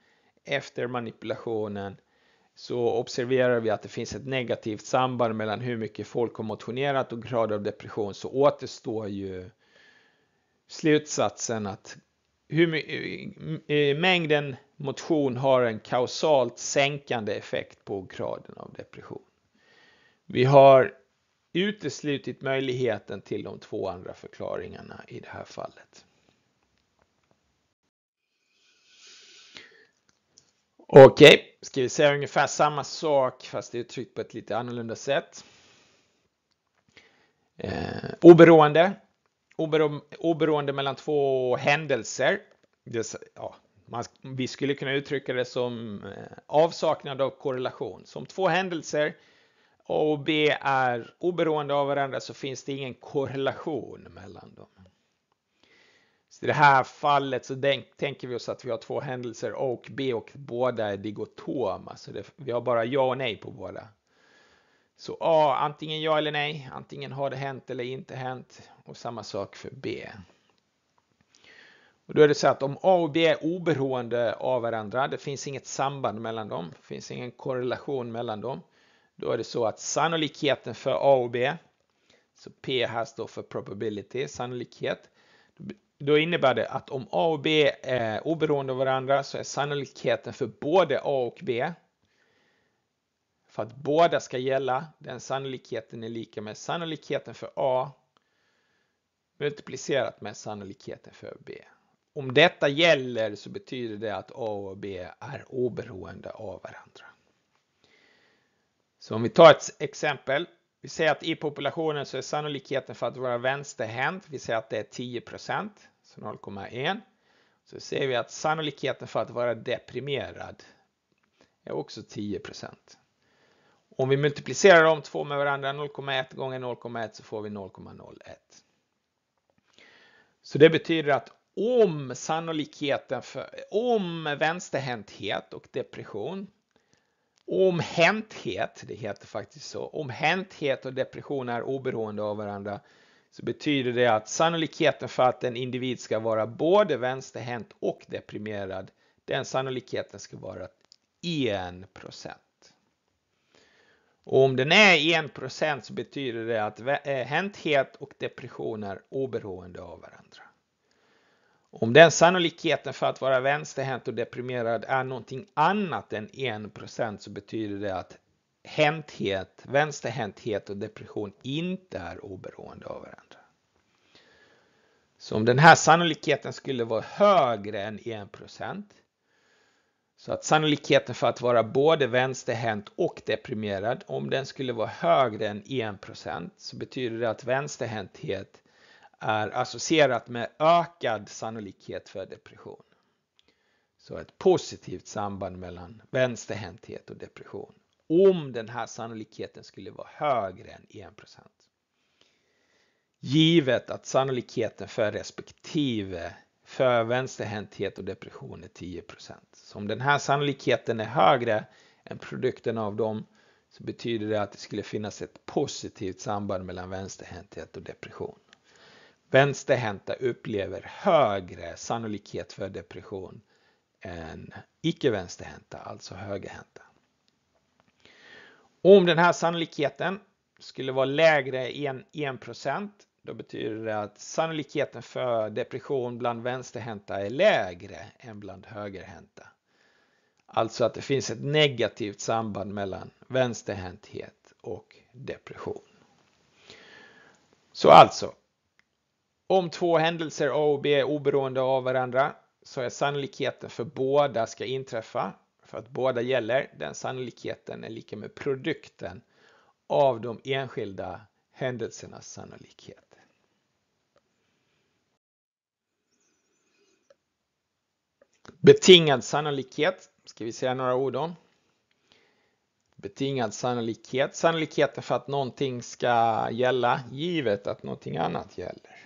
efter manipulationen, så observerar vi att det finns ett negativt samband mellan hur mycket folk har motionerat och grad av depression så återstår ju slutsatsen att hur, eh, eh, mängden motion har en kausalt sänkande effekt på graden av depression. Vi har uteslutit möjligheten till de två andra förklaringarna i det här fallet. Okej, ska vi säga ungefär samma sak fast det är uttryckt på ett lite annorlunda sätt. Eh, oberoende oberoende mellan två händelser. Det, ja, man, vi skulle kunna uttrycka det som eh, avsaknad av korrelation. Som två händelser A och B är oberoende av varandra så finns det ingen korrelation mellan dem. Så I det här fallet så tänker vi oss att vi har två händelser A och B och båda är digotoma. Så det, vi har bara ja och nej på båda. Så A, antingen ja eller nej, antingen har det hänt eller inte hänt. Och samma sak för B. Och då är det så att om A och B är oberoende av varandra, det finns inget samband mellan dem, det finns ingen korrelation mellan dem. Då är det så att sannolikheten för A och B, så P här står för probability, sannolikhet. Då innebär det att om A och B är oberoende av varandra så är sannolikheten för både A och B, för att båda ska gälla, den sannolikheten är lika med sannolikheten för A multiplicerat med sannolikheten för B. Om detta gäller så betyder det att A och B är oberoende av varandra. Så om vi tar ett exempel. Vi säger att i populationen så är sannolikheten för att vara vänsterhänt, vi säger att det är 10 så 0,1. Så ser vi att sannolikheten för att vara deprimerad är också 10 Om vi multiplicerar de två med varandra 0,1 gånger 0,1 så får vi 0,01. Så det betyder att om sannolikheten för om vänsterhänthet och depression om hänthet, det heter faktiskt så, om hänthet och depression är oberoende av varandra så betyder det att sannolikheten för att en individ ska vara både vänsterhänt och deprimerad, den sannolikheten ska vara 1 procent. Och om den är 1% så betyder det att eh, händhet och depression är oberoende av varandra. Om den sannolikheten för att vara vänsterhänt och deprimerad är någonting annat än 1% så betyder det att hänthet, vänsterhänthet och depression inte är oberoende av varandra. Så om den här sannolikheten skulle vara högre än 1% så att sannolikheten för att vara både vänsterhänt och deprimerad, om den skulle vara högre än 1% så betyder det att vänsterhänthet är associerat med ökad sannolikhet för depression. Så ett positivt samband mellan vänsterhänthet och depression. Om den här sannolikheten skulle vara högre än 1%. Givet att sannolikheten för respektive för vänsterhänthet och depression är 10%. Så om den här sannolikheten är högre än produkten av dem så betyder det att det skulle finnas ett positivt samband mellan vänsterhänthet och depression. Vänsterhänta upplever högre sannolikhet för depression än icke-vänsterhänta, alltså högerhänta. Om den här sannolikheten skulle vara lägre än 1% då betyder det att sannolikheten för depression bland vänsterhänta är lägre än bland högerhänta. Alltså att det finns ett negativt samband mellan vänsterhänthet och depression. Så alltså, om två händelser A och B är oberoende av varandra så är sannolikheten för båda ska inträffa, för att båda gäller, den sannolikheten är lika med produkten av de enskilda händelsernas sannolikhet. Betingad sannolikhet ska vi säga några ord om. Betingad sannolikhet, sannolikheten för att någonting ska gälla givet att någonting annat gäller.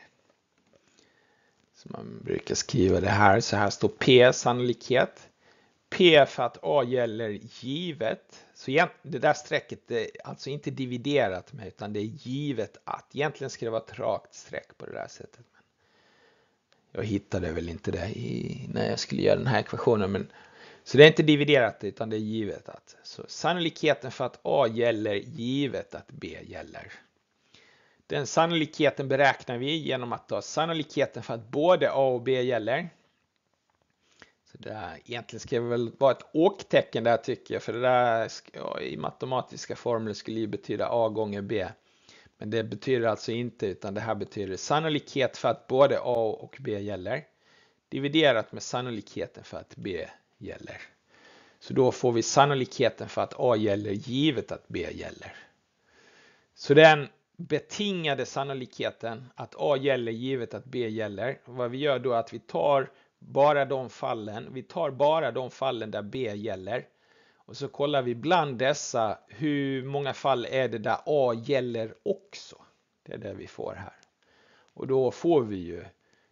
Så man brukar skriva det här, så här står P sannolikhet. P för att A gäller givet. Så det där strecket är alltså inte dividerat med utan det är givet att. Egentligen ska det vara ett rakt streck på det där sättet. jag hittade väl inte det i, när jag skulle göra den här ekvationen men så det är inte dividerat utan det är givet att. Så sannolikheten för att A gäller givet att B gäller. Den sannolikheten beräknar vi genom att ta sannolikheten för att både A och B gäller. Så det där, egentligen ska det väl vara ett åktecken där tycker jag för det där ja, i matematiska formler skulle ju betyda A gånger B. Men det betyder alltså inte utan det här betyder sannolikhet för att både A och B gäller dividerat med sannolikheten för att B gäller. Så då får vi sannolikheten för att A gäller givet att B gäller. Så den betingade sannolikheten att A gäller givet att B gäller. Vad vi gör då är att vi tar bara de fallen, vi tar bara de fallen där B gäller. Och så kollar vi bland dessa hur många fall är det där A gäller också. Det är det vi får här. Och då får vi ju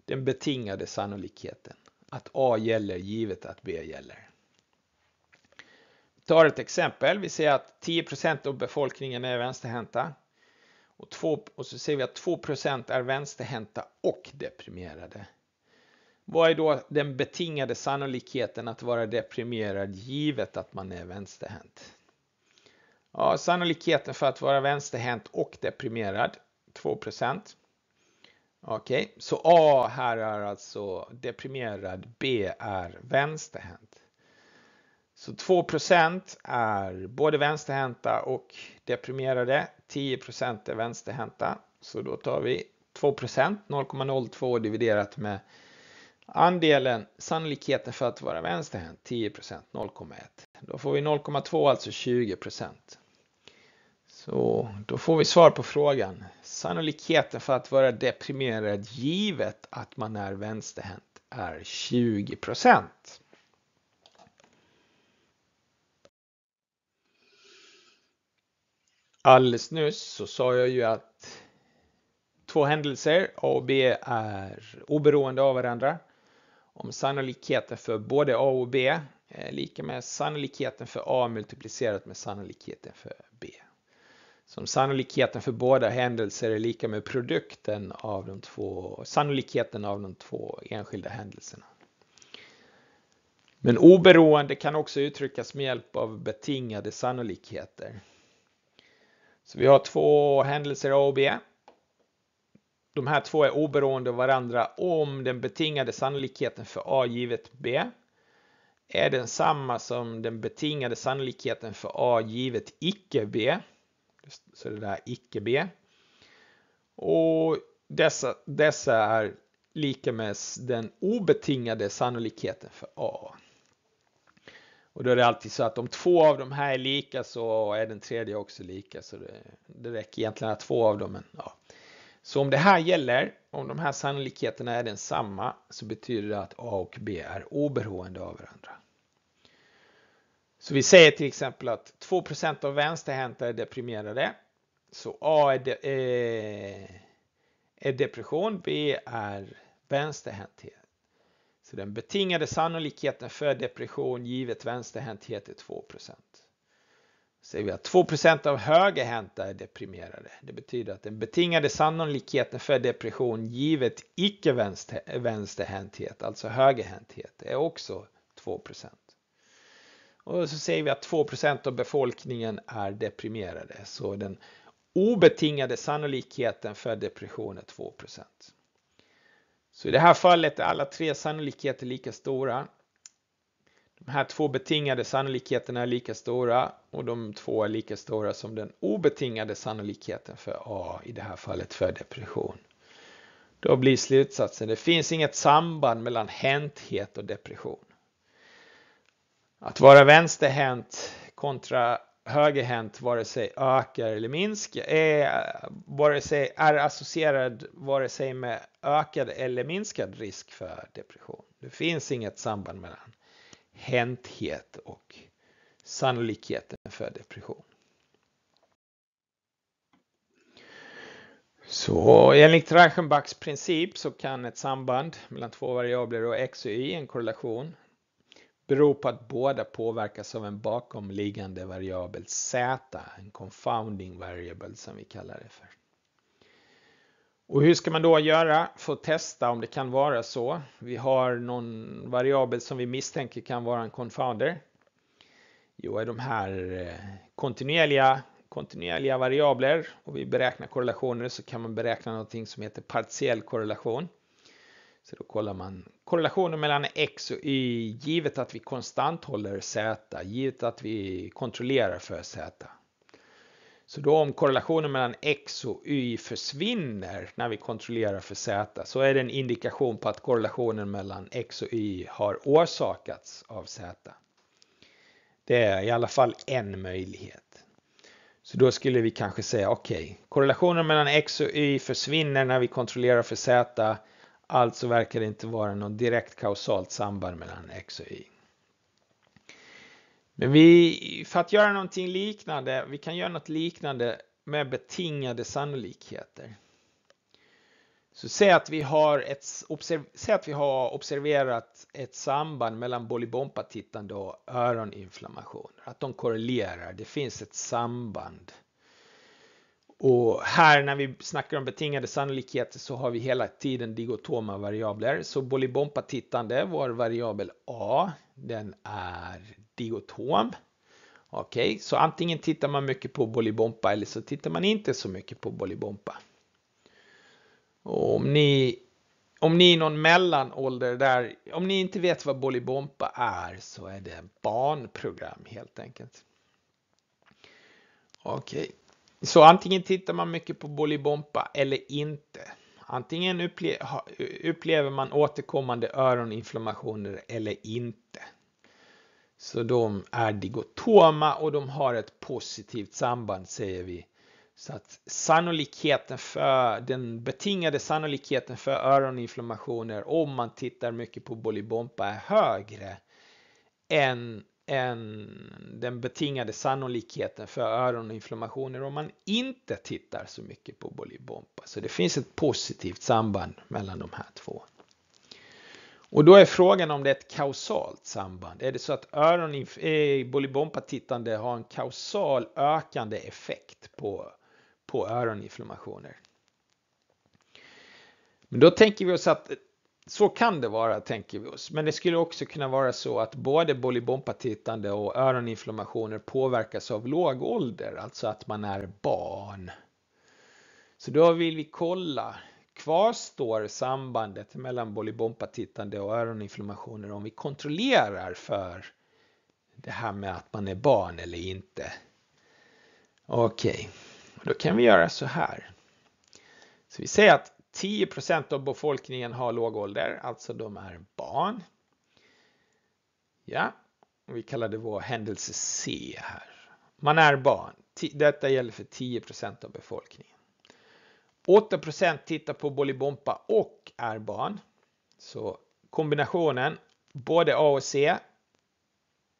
den betingade sannolikheten att A gäller givet att B gäller. Vi tar ett exempel. Vi ser att 10 av befolkningen är vänsterhänta. Och, 2, och så ser vi att 2 är vänsterhänta och deprimerade. Vad är då den betingade sannolikheten att vara deprimerad givet att man är vänsterhänt? Ja, sannolikheten för att vara vänsterhänt och deprimerad, 2 Okej, okay. så A här är alltså deprimerad, B är vänsterhänt. Så 2 är både vänsterhänta och deprimerade. 10 är vänsterhänta. Så då tar vi 2 0,02 dividerat med andelen sannolikheten för att vara vänsterhänt 10 0,1. Då får vi 0,2 alltså 20 så då får vi svar på frågan. Sannolikheten för att vara deprimerad givet att man är vänsterhänt är 20 Alldeles nyss så sa jag ju att två händelser, A och B, är oberoende av varandra. Om sannolikheten för både A och B är lika med sannolikheten för A multiplicerat med sannolikheten för B som sannolikheten för båda händelser är lika med produkten av de två, sannolikheten av de två enskilda händelserna. Men oberoende kan också uttryckas med hjälp av betingade sannolikheter. Så vi har två händelser A och B. De här två är oberoende av varandra om den betingade sannolikheten för A givet B är densamma som den betingade sannolikheten för A givet icke B så det där icke-B. Och dessa, dessa är lika med den obetingade sannolikheten för A. Och då är det alltid så att om två av de här är lika så är den tredje också lika. Så det, det räcker egentligen att två av dem. Men, ja. Så om det här gäller, om de här sannolikheterna är densamma så betyder det att A och B är oberoende av varandra. Så vi säger till exempel att 2 av vänsterhänta är deprimerade. Så A är, de, eh, är depression, B är vänsterhänthet. Så den betingade sannolikheten för depression givet vänsterhänthet är 2 Säger vi att 2 av högerhänta är deprimerade. Det betyder att den betingade sannolikheten för depression givet icke vänsterhänthet, alltså högerhänthet, är också 2 och så säger vi att 2 av befolkningen är deprimerade. Så den obetingade sannolikheten för depression är 2 Så i det här fallet är alla tre sannolikheter lika stora. De här två betingade sannolikheterna är lika stora och de två är lika stora som den obetingade sannolikheten för A, i det här fallet för depression. Då blir slutsatsen, det finns inget samband mellan hänthet och depression. Att vara vänsterhänt kontra högerhänt vare sig ökar eller minskar, är, vare sig, är associerad vare sig med ökad eller minskad risk för depression. Det finns inget samband mellan hänthet och sannolikheten för depression. Så enligt Reichenbachs princip så kan ett samband mellan två variabler och x och y, en korrelation, beror på att båda påverkas av en bakomliggande variabel Z, en confounding variable som vi kallar det för. Och hur ska man då göra för att testa om det kan vara så? Vi har någon variabel som vi misstänker kan vara en confounder. Jo, är de här eh, kontinuerliga, kontinuerliga variabler och vi beräknar korrelationer så kan man beräkna någonting som heter partiell korrelation. Så då kollar man korrelationen mellan x och y givet att vi konstant håller z, givet att vi kontrollerar för z. Så då om korrelationen mellan x och y försvinner när vi kontrollerar för z så är det en indikation på att korrelationen mellan x och y har orsakats av z. Det är i alla fall en möjlighet. Så då skulle vi kanske säga okej, okay, korrelationen mellan x och y försvinner när vi kontrollerar för z Alltså verkar det inte vara något direkt kausalt samband mellan X och Y. Men vi, för att göra någonting liknande, vi kan göra något liknande med betingade sannolikheter. Så säg att vi har, ett, observ, att vi har observerat ett samband mellan Bolibompatittande och öroninflammation, att de korrelerar, det finns ett samband. Och här när vi snackar om betingade sannolikheter så har vi hela tiden digotoma variabler. Så Bolibompa tittande, vår variabel A, den är digotom. Okej, okay, så antingen tittar man mycket på Bolibompa eller så tittar man inte så mycket på Bolibompa. Och om ni om ni är någon mellanålder där, om ni inte vet vad Bolibompa är så är det barnprogram helt enkelt. Okej, okay. Så antingen tittar man mycket på Bolibompa eller inte. Antingen upplever man återkommande öroninflammationer eller inte. Så de är digotoma och de har ett positivt samband säger vi. Så att sannolikheten för, den betingade sannolikheten för öroninflammationer om man tittar mycket på Bolibompa är högre än än den betingade sannolikheten för öroninflammationer om man inte tittar så mycket på bolibompa. Så det finns ett positivt samband mellan de här två. Och då är frågan om det är ett kausalt samband. Är det så att eh, bolibompa-tittande har en kausal ökande effekt på, på öroninflammationer? Men då tänker vi oss att så kan det vara, tänker vi oss. Men det skulle också kunna vara så att både Bolibompatittande och öroninflammationer påverkas av låg ålder, alltså att man är barn. Så då vill vi kolla, kvarstår sambandet mellan Bolibompatittande och öroninflammationer om vi kontrollerar för det här med att man är barn eller inte? Okej, okay. då kan vi göra så här. Så vi säger att 10 av befolkningen har låg ålder, alltså de är barn. Ja, vi kallar det vår händelse C här. Man är barn. Detta gäller för 10 av befolkningen. 8 tittar på Bolibompa och är barn. Så kombinationen både A och C,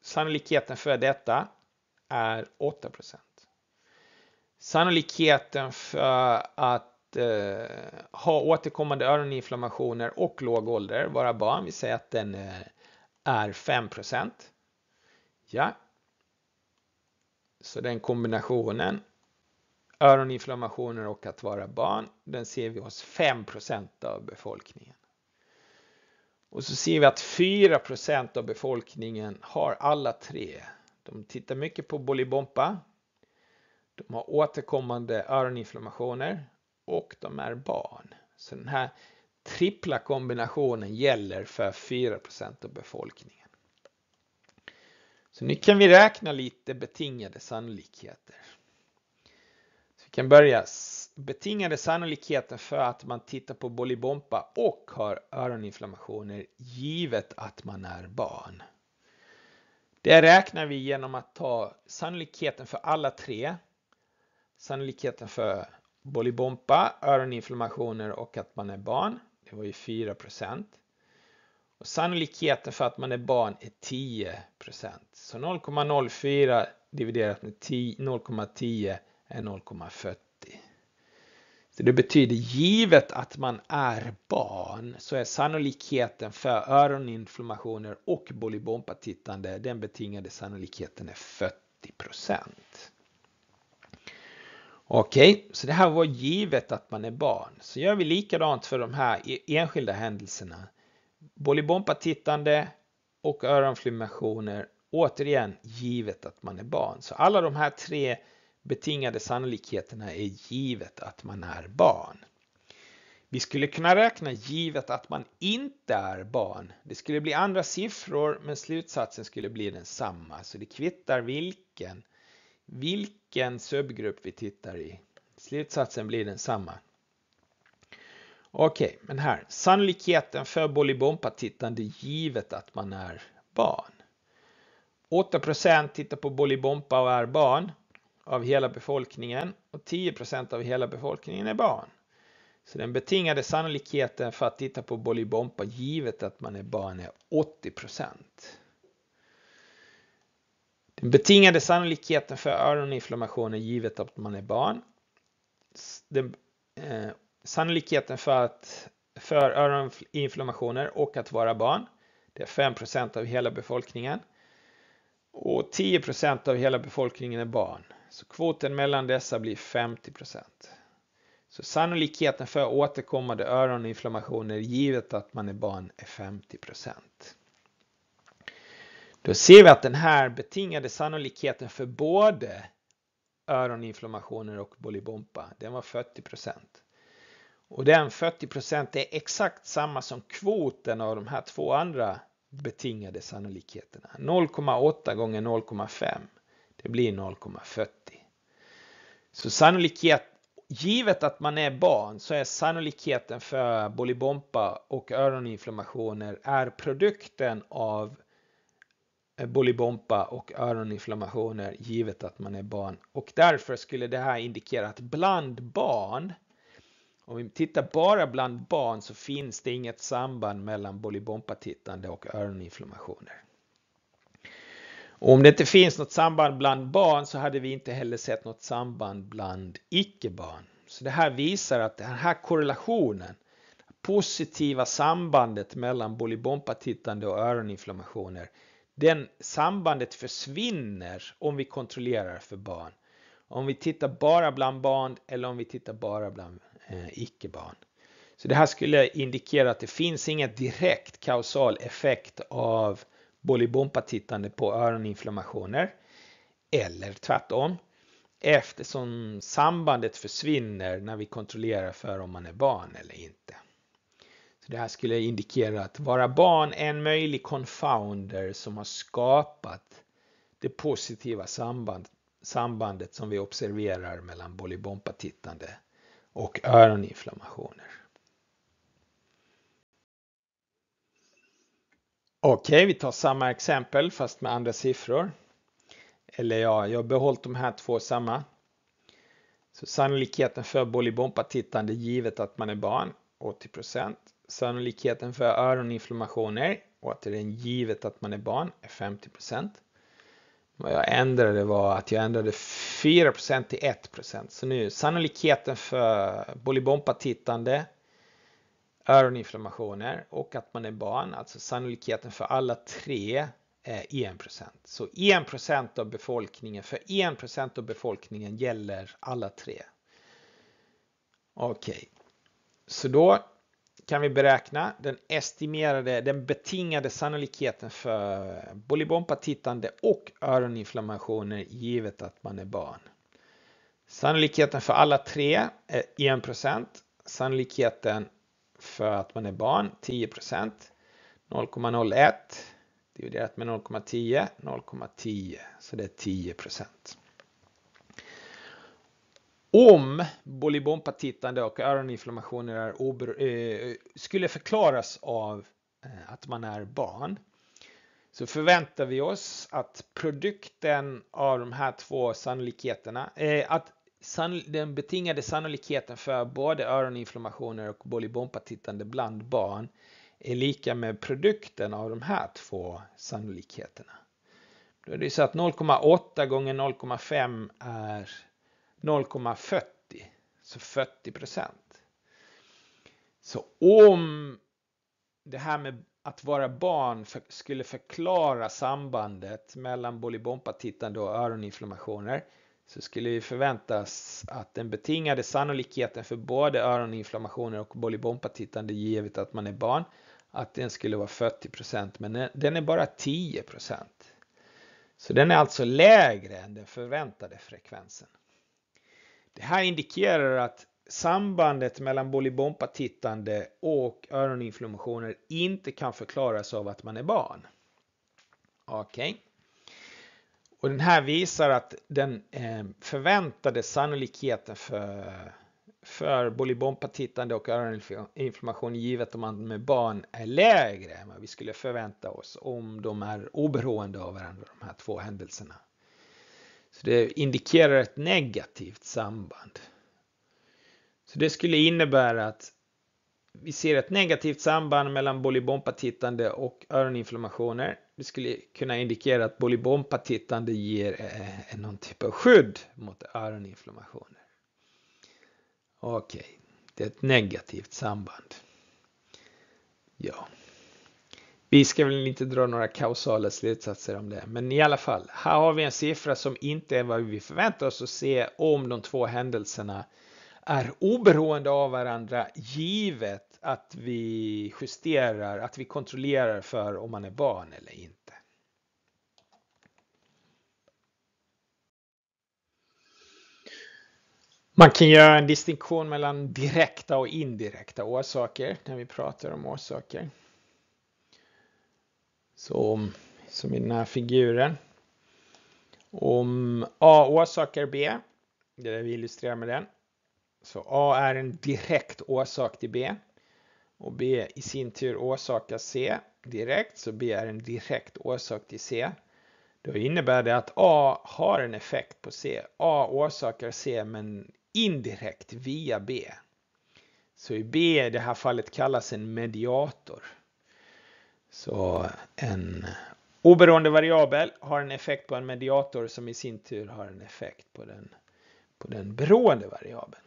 sannolikheten för detta är 8 Sannolikheten för att eh, ha återkommande öroninflammationer och låg ålder vara barn. Vi säger att den eh, är 5 Ja. Så den kombinationen öroninflammationer och att vara barn, den ser vi hos 5 av befolkningen. Och så ser vi att 4 av befolkningen har alla tre. De tittar mycket på Bolibompa. De har återkommande öroninflammationer och de är barn. Så den här trippla kombinationen gäller för 4 av befolkningen. Så nu kan vi räkna lite betingade sannolikheter. Så vi kan börja betingade sannolikheten för att man tittar på Bolibompa och har öroninflammationer givet att man är barn. Det räknar vi genom att ta sannolikheten för alla tre, sannolikheten för Bolibompa, öroninflammationer och att man är barn. Det var ju 4 och Sannolikheten för att man är barn är 10 Så 0,04 dividerat med 0,10 är 0,40. Så det betyder givet att man är barn så är sannolikheten för öroninflammationer och Bolibompatittande den betingade sannolikheten är 40 Okej, okay, så det här var givet att man är barn. Så gör vi likadant för de här e- enskilda händelserna. Bolibompa-tittande och öronflimmationer. Återigen, givet att man är barn. Så alla de här tre betingade sannolikheterna är givet att man är barn. Vi skulle kunna räkna givet att man inte är barn. Det skulle bli andra siffror men slutsatsen skulle bli densamma. Så det kvittar vilken vilken subgrupp vi tittar i. Slutsatsen blir densamma. Okej, okay, men här. Sannolikheten för Bolibompa-tittande givet att man är barn. 8 tittar på Bolibompa och är barn av hela befolkningen och 10 av hela befolkningen är barn. Så den betingade sannolikheten för att titta på Bolibompa givet att man är barn är 80 den betingade sannolikheten för öroninflammationer givet att man är barn. Den, eh, sannolikheten för, att, för öroninflammationer och att vara barn. Det är 5 av hela befolkningen. Och 10 av hela befolkningen är barn. Så kvoten mellan dessa blir 50 Så sannolikheten för återkommande öroninflammationer givet att man är barn är 50 då ser vi att den här betingade sannolikheten för både öroninflammationer och bolibompa, den var 40 Och den 40 är exakt samma som kvoten av de här två andra betingade sannolikheterna. 0,8 gånger 0,5, det blir 0,40. Så sannolikhet, givet att man är barn, så är sannolikheten för bolibompa och öroninflammationer är produkten av Eh, bolibompa och öroninflammationer givet att man är barn. Och därför skulle det här indikera att bland barn, om vi tittar bara bland barn så finns det inget samband mellan Bolibompatittande och öroninflammationer. Och om det inte finns något samband bland barn så hade vi inte heller sett något samband bland icke-barn. Så det här visar att den här korrelationen, positiva sambandet mellan Bolibompatittande och öroninflammationer den sambandet försvinner om vi kontrollerar för barn. Om vi tittar bara bland barn eller om vi tittar bara bland eh, icke-barn. Så det här skulle indikera att det finns ingen direkt kausal effekt av Bolibompatittande på öroninflammationer eller tvärtom eftersom sambandet försvinner när vi kontrollerar för om man är barn eller inte. Så det här skulle indikera att vara barn är en möjlig confounder som har skapat det positiva samband, sambandet som vi observerar mellan Bolibompatittande och öroninflammationer. Okej, vi tar samma exempel fast med andra siffror. Eller ja, jag har behållit de här två samma. Så sannolikheten för Bolibompatittande givet att man är barn, 80 Sannolikheten för öroninflammationer, återigen givet att man är barn, är 50%. Vad jag ändrade var att jag ändrade 4% till 1%. Så nu sannolikheten för Bolibompa-tittande, öroninflammationer och att man är barn, alltså sannolikheten för alla tre är 1%. Så 1% av befolkningen, för 1% av befolkningen gäller alla tre. Okej, okay. så då kan vi beräkna den estimerade, den betingade sannolikheten för Bolibompatittande och öroninflammationer givet att man är barn. Sannolikheten för alla tre är 1%. Sannolikheten för att man är barn 10%. 0,01 dividerat med 0,10, 0,10 så det är 10 om Bolibompatittande och öroninflammationer är ober, eh, skulle förklaras av eh, att man är barn så förväntar vi oss att produkten av de här två sannolikheterna, eh, att san, den betingade sannolikheten för både öroninflammationer och Bolibompatittande bland barn är lika med produkten av de här två sannolikheterna. Då är det så att 0,8 gånger 0,5 är 0,40. Så 40 procent. Så om det här med att vara barn för, skulle förklara sambandet mellan Bolibompa-tittande och öroninflammationer så skulle vi förväntas att den betingade sannolikheten för både öroninflammationer och Bolibompa-tittande givet att man är barn att den skulle vara 40 men den är bara 10 Så den är alltså lägre än den förväntade frekvensen. Det här indikerar att sambandet mellan Bolibompa-tittande och öroninflammationer inte kan förklaras av att man är barn. Okej. Okay. Och den här visar att den eh, förväntade sannolikheten för, för bolibompa och öroninflammation givet om man är barn är lägre än vad vi skulle förvänta oss om de är oberoende av varandra, de här två händelserna. Så det indikerar ett negativt samband. Så det skulle innebära att vi ser ett negativt samband mellan Bolibompatittande och öroninflammationer. Det skulle kunna indikera att Bolibompatittande ger eh, någon typ av skydd mot öroninflammationer. Okej, okay. det är ett negativt samband. Ja. Vi ska väl inte dra några kausala slutsatser om det, men i alla fall. Här har vi en siffra som inte är vad vi förväntar oss att se om de två händelserna är oberoende av varandra givet att vi justerar, att vi kontrollerar för om man är barn eller inte. Man kan göra en distinktion mellan direkta och indirekta orsaker när vi pratar om orsaker som, som i den här figuren. Om A orsakar B, det där vi illustrerar med den. Så A är en direkt orsak till B och B i sin tur orsakar C direkt, så B är en direkt orsak till C. Då innebär det att A har en effekt på C. A orsakar C men indirekt via B. Så i B i det här fallet kallas en mediator. Så en oberoende variabel har en effekt på en mediator som i sin tur har en effekt på den, på den beroende variabeln.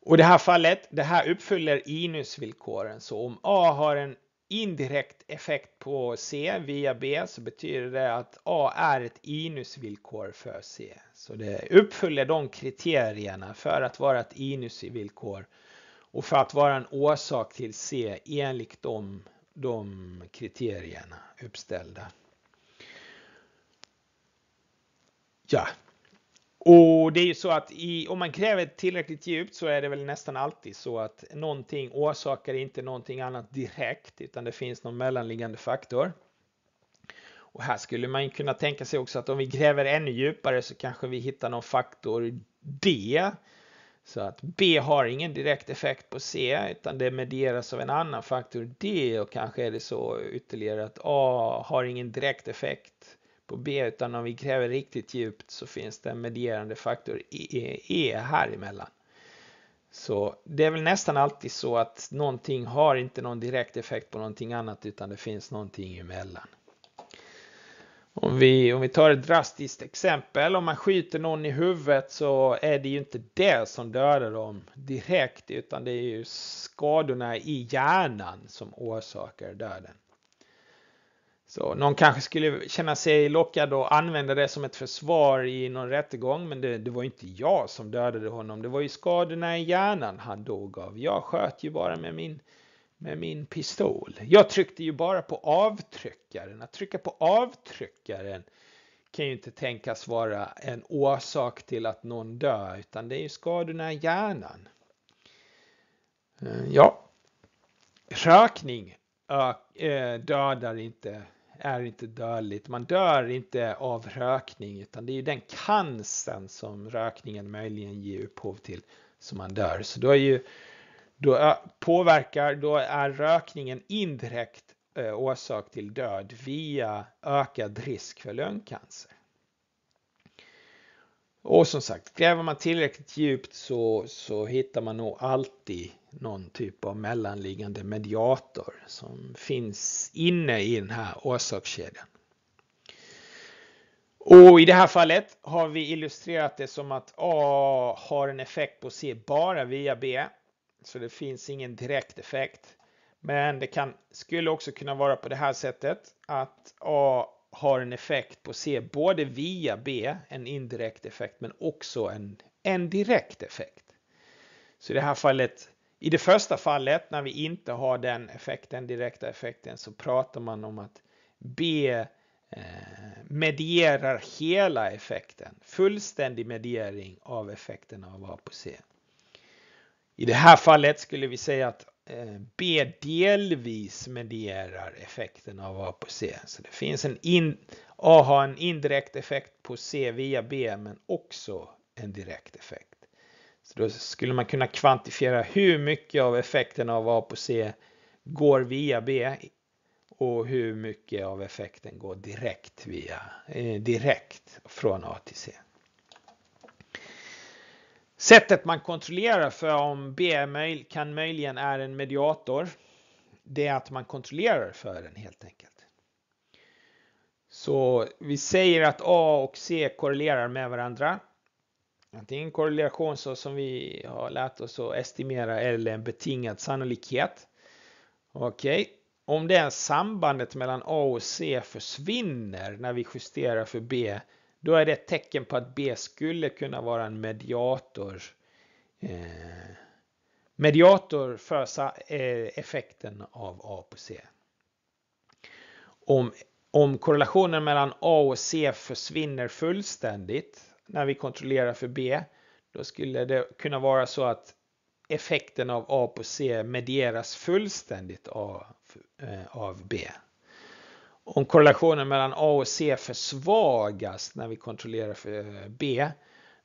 Och det här fallet, det här uppfyller inus-villkoren. Så om A har en indirekt effekt på C via B så betyder det att A är ett inusvillkor för C. Så det uppfyller de kriterierna för att vara ett inusvillkor och för att vara en orsak till C enligt de, de kriterierna uppställda. Ja. Och det är ju så att i, om man kräver tillräckligt djupt så är det väl nästan alltid så att någonting orsakar inte någonting annat direkt utan det finns någon mellanliggande faktor. Och här skulle man kunna tänka sig också att om vi gräver ännu djupare så kanske vi hittar någon faktor D så att B har ingen direkt effekt på C utan det medieras av en annan faktor D och kanske är det så ytterligare att A har ingen direkt effekt på B utan om vi kräver riktigt djupt så finns det en medierande faktor E, e här emellan. Så det är väl nästan alltid så att någonting har inte någon direkt effekt på någonting annat utan det finns någonting emellan. Om vi, om vi tar ett drastiskt exempel, om man skjuter någon i huvudet så är det ju inte det som dödar dem direkt utan det är ju skadorna i hjärnan som orsakar döden. Så någon kanske skulle känna sig lockad att använda det som ett försvar i någon rättegång men det, det var inte jag som dödade honom, det var ju skadorna i hjärnan han dog av. Jag sköt ju bara med min med min pistol. Jag tryckte ju bara på avtryckaren. Att trycka på avtryckaren kan ju inte tänkas vara en orsak till att någon dör utan det är ju skadorna i hjärnan. Eh, ja, rökning eh, dödar inte, är inte dödligt. Man dör inte av rökning utan det är ju den cancern som rökningen möjligen ger upphov till som man dör. Så då är ju då påverkar, då är rökningen indirekt orsak till död via ökad risk för lungcancer. Och som sagt, gräver man tillräckligt djupt så, så hittar man nog alltid någon typ av mellanliggande mediator som finns inne i den här orsakskedjan. Och i det här fallet har vi illustrerat det som att A har en effekt på C bara via B så det finns ingen direkt effekt. Men det kan, skulle också kunna vara på det här sättet att A har en effekt på C både via B, en indirekt effekt, men också en, en direkt effekt. Så i det här fallet, i det första fallet när vi inte har den effekten, direkta effekten, så pratar man om att B eh, medierar hela effekten, fullständig mediering av effekten av A på C. I det här fallet skulle vi säga att eh, B delvis medierar effekten av A på C. Så det finns en in, A har en indirekt effekt på C via B men också en direkt effekt. Så då skulle man kunna kvantifiera hur mycket av effekten av A på C går via B och hur mycket av effekten går direkt, via, eh, direkt från A till C. Sättet man kontrollerar för om B kan möjligen är en mediator, det är att man kontrollerar för den helt enkelt. Så vi säger att A och C korrelerar med varandra. Antingen korrelation så som vi har lärt oss att estimera eller en betingad sannolikhet. Okej, okay. om det sambandet mellan A och C försvinner när vi justerar för B då är det ett tecken på att B skulle kunna vara en mediator eh, mediator för eh, effekten av A på C. Om, om korrelationen mellan A och C försvinner fullständigt när vi kontrollerar för B, då skulle det kunna vara så att effekten av A på C medieras fullständigt av, eh, av B. Om korrelationen mellan A och C försvagas när vi kontrollerar för eh, B,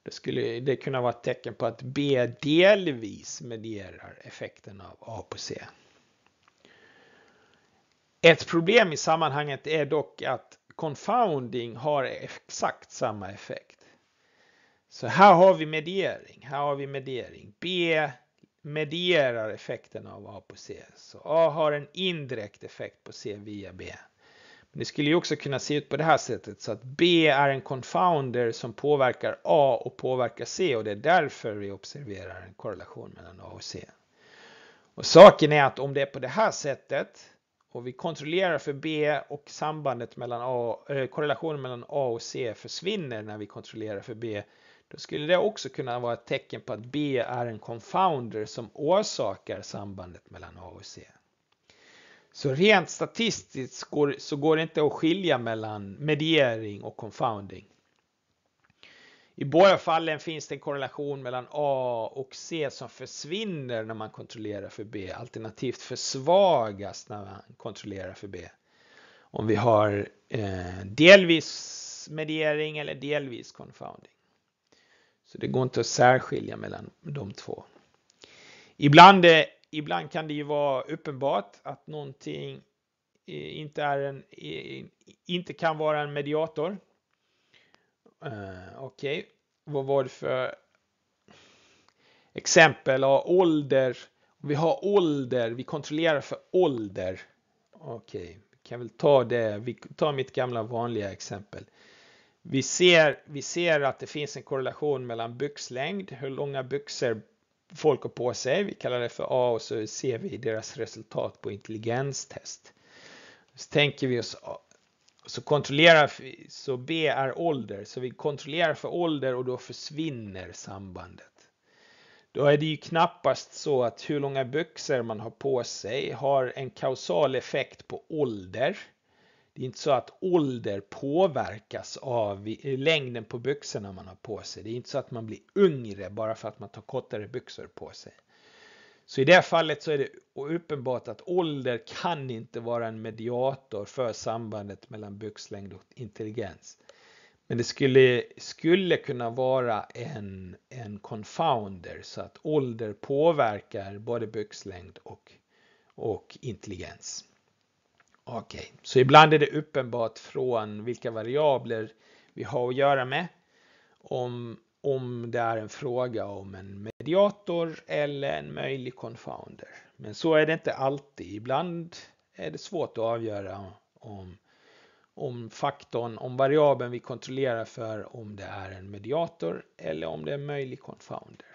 då skulle det kunna vara ett tecken på att B delvis medierar effekten av A på C. Ett problem i sammanhanget är dock att confounding har exakt samma effekt. Så här har vi mediering, här har vi mediering. B medierar effekten av A på C. Så A har en indirekt effekt på C via B. Det skulle ju också kunna se ut på det här sättet så att B är en confounder som påverkar A och påverkar C och det är därför vi observerar en korrelation mellan A och C. Och saken är att om det är på det här sättet och vi kontrollerar för B och sambandet mellan A, eh, korrelationen mellan A och C försvinner när vi kontrollerar för B då skulle det också kunna vara ett tecken på att B är en confounder som orsakar sambandet mellan A och C. Så rent statistiskt går, så går det inte att skilja mellan mediering och confounding. I båda fallen finns det en korrelation mellan A och C som försvinner när man kontrollerar för B, alternativt försvagas när man kontrollerar för B. Om vi har eh, delvis mediering eller delvis confounding. Så det går inte att särskilja mellan de två. Ibland är ibland kan det ju vara uppenbart att någonting eh, inte, är en, eh, inte kan vara en mediator. Uh, Okej, okay. vad var det för exempel? Ja, ålder. Vi har ålder, vi kontrollerar för ålder. Okej, okay. vi kan väl ta det. Vi tar mitt gamla vanliga exempel. Vi ser, vi ser att det finns en korrelation mellan byxlängd, hur långa byxor folk har på sig. Vi kallar det för A och så ser vi deras resultat på intelligenstest. Så tänker vi oss så kontrollerar så B är ålder, så vi kontrollerar för ålder och då försvinner sambandet. Då är det ju knappast så att hur långa byxor man har på sig har en kausal effekt på ålder. Det är inte så att ålder påverkas av längden på byxorna man har på sig. Det är inte så att man blir yngre bara för att man tar kortare byxor på sig. Så i det fallet så är det uppenbart att ålder kan inte vara en mediator för sambandet mellan byxlängd och intelligens. Men det skulle, skulle kunna vara en, en confounder så att ålder påverkar både byxlängd och, och intelligens. Okej, okay. så ibland är det uppenbart från vilka variabler vi har att göra med. Om, om det är en fråga om en mediator eller en möjlig confounder. Men så är det inte alltid. Ibland är det svårt att avgöra om, om faktorn, om variabeln vi kontrollerar för om det är en mediator eller om det är en möjlig confounder.